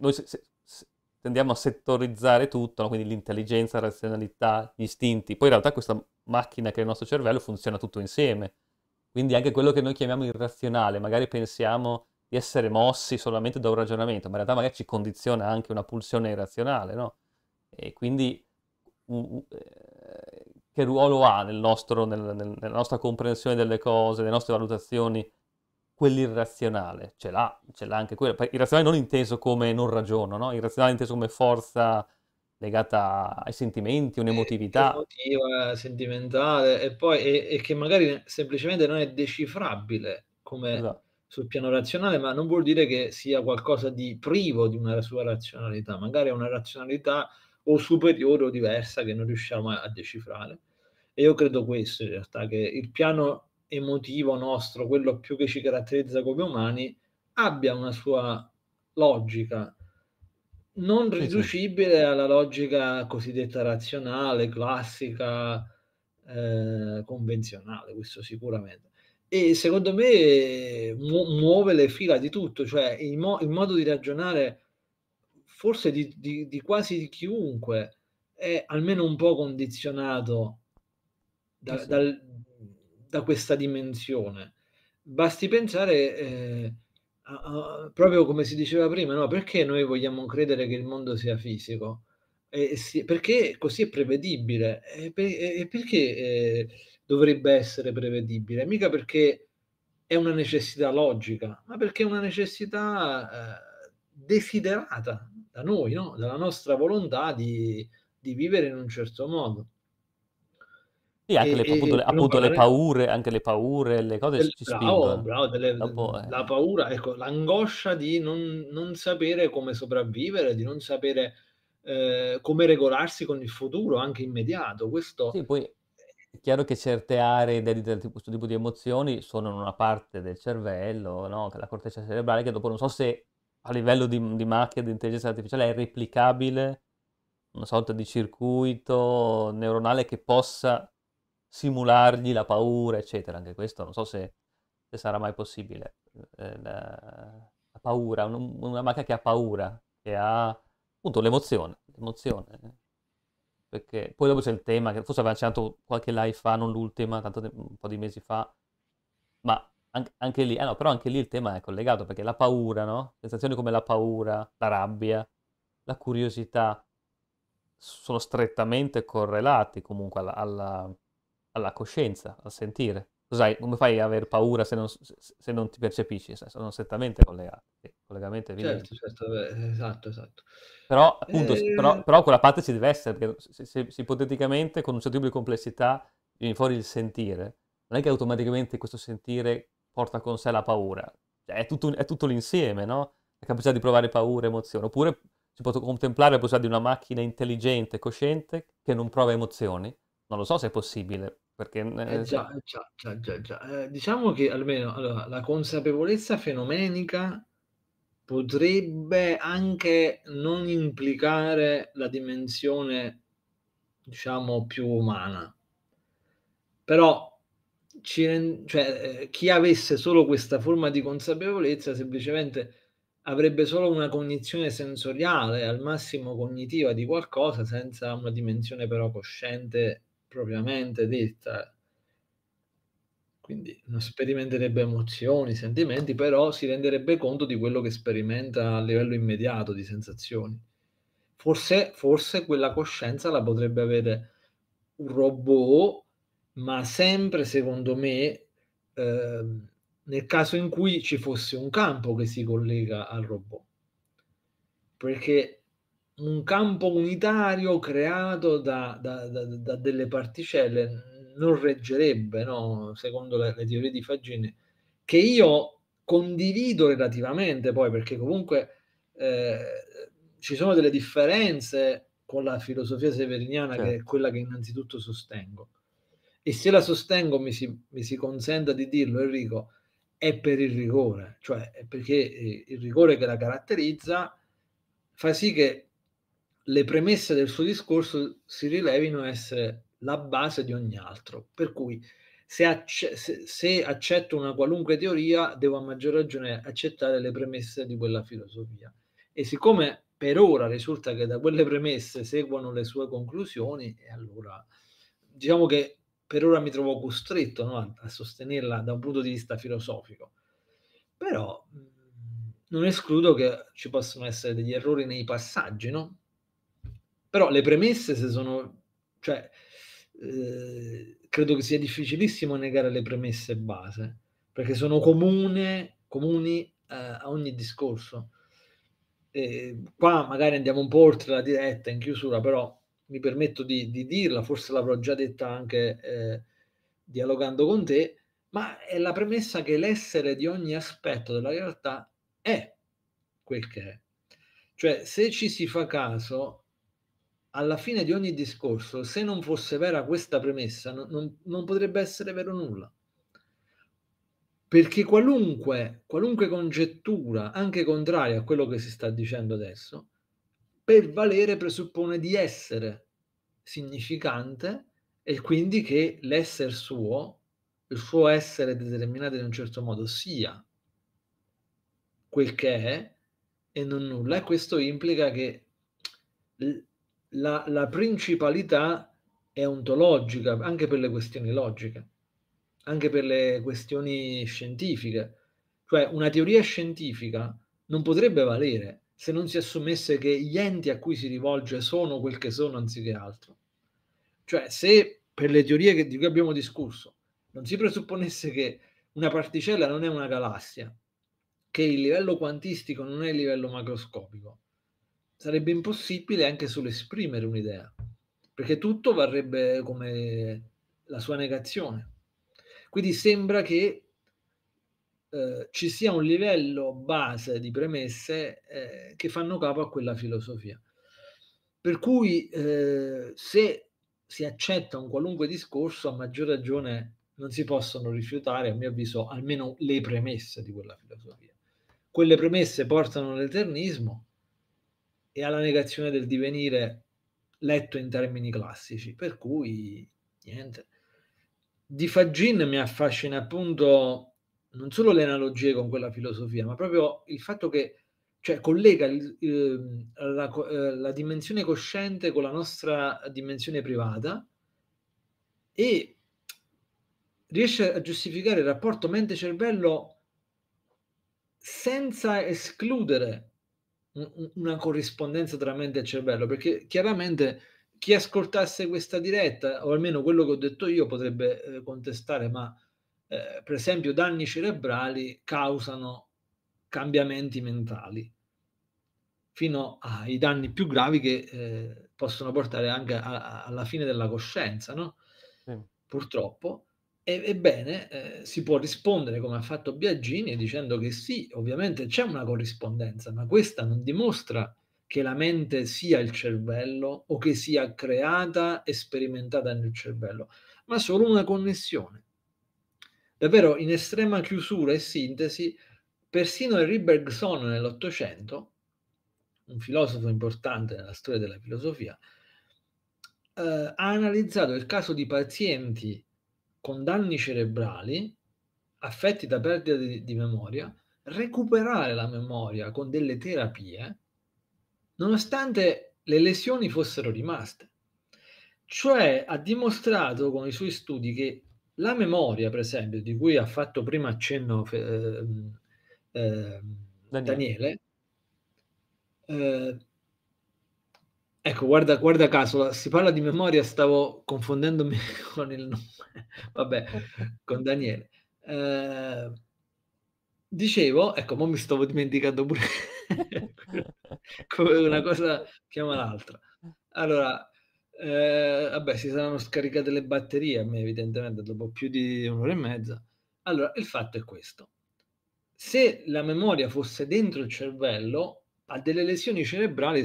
noi se, se, se, tendiamo a settorizzare tutto, no? quindi l'intelligenza, la razionalità, gli istinti. Poi in realtà questa macchina che è il nostro cervello funziona tutto insieme. Quindi anche quello che noi chiamiamo irrazionale, magari pensiamo di essere mossi solamente da un ragionamento, ma in realtà magari ci condiziona anche una pulsione irrazionale, no? E quindi eh, che ruolo ha nel nostro, nel, nel, nella nostra comprensione delle cose, nelle nostre valutazioni quell'irrazionale, ce l'ha, ce l'ha anche quello, irrazionale non inteso come non ragiono, no? irrazionale inteso come forza legata ai sentimenti, un'emotività. Eh, emotiva, sentimentale, e poi e, e che magari semplicemente non è decifrabile come esatto. sul piano razionale, ma non vuol dire che sia qualcosa di privo di una sua razionalità, magari è una razionalità o superiore o diversa che non riusciamo a, a decifrare. E io credo questo in realtà, che il piano emotivo nostro, quello più che ci caratterizza come umani, abbia una sua logica non riducibile alla logica cosiddetta razionale, classica, eh, convenzionale, questo sicuramente. E secondo me mu- muove le fila di tutto, cioè il, mo- il modo di ragionare forse di, di, di quasi chiunque è almeno un po' condizionato da, esatto. dal, da questa dimensione. Basti pensare eh, a, a, proprio come si diceva prima, no? perché noi vogliamo credere che il mondo sia fisico? E, si, perché così è prevedibile? E, per, e perché eh, dovrebbe essere prevedibile? Mica perché è una necessità logica, ma perché è una necessità eh, desiderata da noi, no? dalla nostra volontà di, di vivere in un certo modo. Sì, anche e, le, appunto, le, appunto le, paure, anche le paure, le cose del, ci bravo, bravo, delle, Dopo, eh. la paura, ecco, l'angoscia di non, non, sapere come sopravvivere, di non sapere eh, come regolarsi con il futuro, anche immediato. Questo... Sì, poi è chiaro che certe aree dedicate a questo tipo di emozioni sono in una parte del cervello, no? la corteccia cerebrale, che dopo non so se a livello di, di macchina di intelligenza artificiale è replicabile una sorta di circuito neuronale che possa simulargli la paura, eccetera. Anche questo non so se, se sarà mai possibile. Eh, eh la, la, paura, un, una macchina che ha paura, che ha appunto l'emozione, l'emozione. Eh. Perché poi dopo c'è il tema, che forse aveva accennato qualche live fa, non l'ultima, tanto un po' di mesi fa, ma anche, anche lì, eh no, però anche lì il tema è collegato, perché la paura, no? Sensazioni come la paura, la rabbia, la curiosità sono strettamente correlati comunque alla, alla alla coscienza, al sentire. Cos'hai, come fai ad avere paura se non, se non ti percepisci? Sono strettamente collegati. Sì, collegamento evidente. Certo, certo, esatto, esatto. Però, appunto, eh... però, ehm però, quella parte ci deve essere, perché se, se, se ipoteticamente con un certo tipo di complessità viene fuori il sentire, non è che automaticamente questo sentire porta con sé la paura. Cioè, è, tutto, è tutto l'insieme, no? La capacità di provare paura, emozione. Oppure si può contemplare la possibilità di una macchina intelligente, cosciente, che non prova emozioni, non lo so se è possibile. Perché... Eh, già, eh, già, già, già, già. Eh, diciamo che almeno allora, la consapevolezza fenomenica potrebbe anche non implicare la dimensione, diciamo, più umana. Però ci, cioè, eh, chi avesse solo questa forma di consapevolezza semplicemente avrebbe solo una cognizione sensoriale, al massimo cognitiva di qualcosa, senza una dimensione però cosciente propriamente detta. Quindi non sperimenterebbe emozioni, sentimenti, però si renderebbe conto di quello che sperimenta a livello immediato di sensazioni. Forse, forse quella coscienza la potrebbe avere un robot, ma sempre secondo me eh, nel caso in cui ci fosse un campo che si collega al robot. Perché un campo unitario creato da, da, da, da delle particelle non reggerebbe, no? secondo le, le, teorie di Fagini, che io condivido relativamente poi, perché comunque eh, ci sono delle differenze con la filosofia severiniana, certo. che è certo. quella che innanzitutto sostengo. E se la sostengo, mi si, mi si consenta di dirlo, Enrico, è per il rigore, cioè perché eh, il rigore che la caratterizza fa sì che le premesse del suo discorso si rilevino essere la base di ogni altro. Per cui se, acce- se, se, accetto una qualunque teoria, devo a maggior ragione accettare le premesse di quella filosofia. E siccome per ora risulta che da quelle premesse seguono le sue conclusioni, e allora diciamo che per ora mi trovo costretto no, a, a sostenerla da un punto di vista filosofico. Però mhmm, non escludo che ci possono essere degli errori nei passaggi, no? Però le premesse se sono... Cioè, eh, credo che sia difficilissimo negare le premesse base, perché sono comune, comuni eh, a ogni discorso. E qua magari andiamo un po' oltre la diretta in chiusura, però mi permetto di, di dirla, forse l'avrò già detta anche eh, dialogando con te, ma è la premessa che l'essere di ogni aspetto della realtà è quel che è. Cioè, se ci si fa caso, alla fine di ogni discorso, se non fosse vera questa premessa, non, non, non potrebbe essere vero nulla. Perché qualunque, qualunque congettura, anche contraria a quello che si sta dicendo adesso, per valere presuppone di essere significante e quindi che l'essere suo, il suo essere determinato in un certo modo, sia quel che è e non nulla. E questo implica che la, la principalità è ontologica anche per le questioni logiche, anche per le questioni scientifiche. Cioè una teoria scientifica non potrebbe valere se non si assumesse che gli enti a cui si rivolge sono quel che sono anziché altro. Cioè se per le teorie che, di cui abbiamo discusso non si presupponesse che una particella non è una galassia, che il livello quantistico non è il livello macroscopico, sarebbe impossibile anche solo esprimere un'idea, perché tutto varrebbe come la sua negazione. Quindi sembra che eh, ci sia un livello base di premesse eh, che fanno capo a quella filosofia. Per cui eh, se si accetta un qualunque discorso, a maggior ragione non si possono rifiutare, a mio avviso, almeno le premesse di quella filosofia. Quelle premesse portano all'eternismo e alla negazione del divenire letto in termini classici. Per cui, niente. Di Fagin mi affascina appunto non solo le analogie con quella filosofia, ma proprio il fatto che cioè, collega il, il, ehm, la, eh, la dimensione cosciente con la nostra dimensione privata e riesce a giustificare il rapporto mente-cervello senza escludere una corrispondenza tra mente e cervello, perché chiaramente chi ascoltasse questa diretta, o almeno quello che ho detto io, potrebbe eh, contestare, ma eh, per esempio danni cerebrali causano cambiamenti mentali, fino ai danni più gravi che eh, possono portare anche a, a, alla fine della coscienza, no? Sì. Purtroppo ebbene, eh, si può rispondere come ha fatto Biagini dicendo che sì, ovviamente c'è una corrispondenza, ma questa non dimostra che la mente sia il cervello o che sia creata e sperimentata nel cervello, ma solo una connessione. Davvero, in estrema chiusura e sintesi, persino Henri Bergson nell'Ottocento, un filosofo importante nella storia della filosofia, eh, ha analizzato il caso di pazienti con danni cerebrali affetti da perdita di, di memoria recuperare la memoria con delle terapie nonostante le lesioni fossero rimaste. Cioè ha dimostrato con i suoi studi che la memoria, per esempio, di cui ha fatto prima accenno eh, mm, eh, Daniele, Daniele eh, Ecco, guarda, guarda caso, si parla di memoria, stavo confondendomi con il nome, vabbè, con Daniele. Eh, dicevo, ecco, ora mi stavo dimenticando pure una cosa chiama l'altra. Allora, eh, vabbè, si saranno scaricate le batterie a me, evidentemente, dopo più di un'ora e mezza. Allora, il fatto è questo. Se la memoria fosse dentro il cervello, ha delle lesioni cerebrali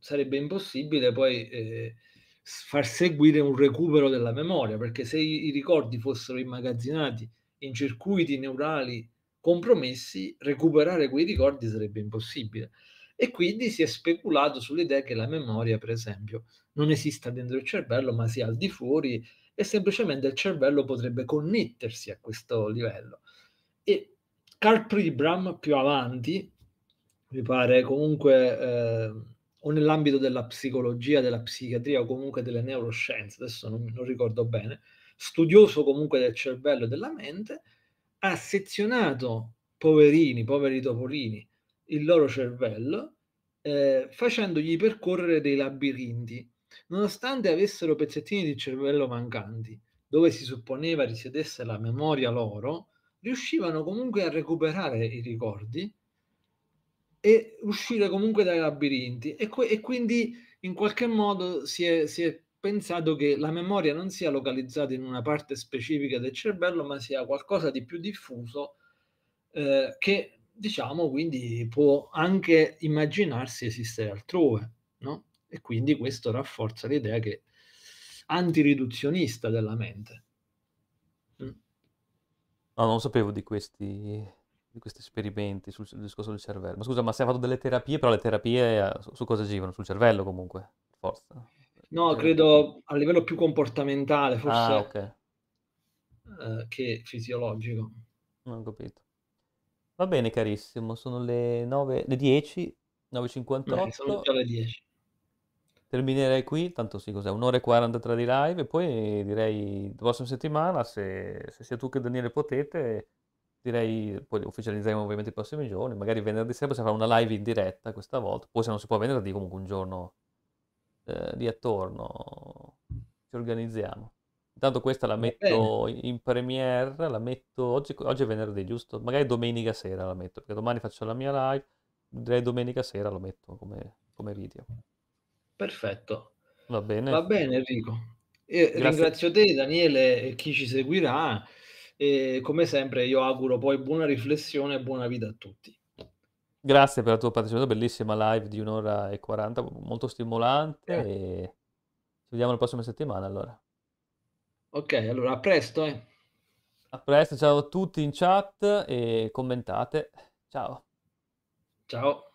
sarebbe impossibile poi eh, far seguire un recupero della memoria, perché se i ricordi fossero immagazzinati in circuiti neurali compromessi, recuperare quei ricordi sarebbe impossibile. E quindi si è speculato sull'idea che la memoria, per esempio, non esista dentro il cervello, ma sia al di fuori e semplicemente il cervello potrebbe connettersi a questo livello. E Carl Pribram più avanti, mi pare comunque... Eh, o nell'ambito della psicologia, della psichiatria o comunque delle neuroscienze, adesso non, non ricordo bene, studioso comunque del cervello e della mente, ha sezionato poverini, poveri topolini, il loro cervello, eh, facendogli percorrere dei labirinti, nonostante avessero pezzettini di cervello mancanti, dove si supponeva risiedesse la memoria loro, riuscivano comunque a recuperare i ricordi e uscire comunque dai labirinti. E, que- e quindi in qualche modo si è, si è, pensato che la memoria non sia localizzata in una parte specifica del cervello, ma sia qualcosa di più diffuso eh, che diciamo quindi può anche immaginarsi esistere altrove. No? E quindi questo rafforza l'idea che antiriduzionista della mente. Mm. No, non sapevo di questi di questi esperimenti sul, sul, discorso del cervello. Ma scusa, ma se hai fatto delle terapie, però le terapie eh, su, su cosa agivono? Sul cervello comunque, forza. No, credo a livello più comportamentale, ah, forse, ah, ok. Eh, che fisiologico. Non ho capito. Va bene, carissimo, sono le 9, le 10, 9.58. Eh, sono già le 10. Terminerei qui, tanto sì, cos'è, un'ora e 43 di live e poi direi la prossima settimana, se, se sia tu che Daniele potete, direi, poi ufficializzeremo ovviamente i prossimi giorni, magari venerdì sera possiamo fare una live in diretta questa volta, poi se non si può venerdì comunque un giorno eh, attorno ci organizziamo. Intanto questa la metto in premiere, la metto oggi, oggi è venerdì, giusto? Magari domenica sera la metto, perché domani faccio la mia live, direi domenica sera lo metto come, come video. Perfetto. Va bene. Va bene Enrico. ringrazio te Daniele e chi ci seguirà e come sempre io auguro poi buona riflessione e buona vita a tutti. Grazie per la tua partecipazione, bellissima live di un'ora e 40, molto stimolante eh. e ci vediamo la prossima settimana allora. Ok, allora a presto. Eh. A presto, ciao a tutti in chat e commentate. Ciao. Ciao.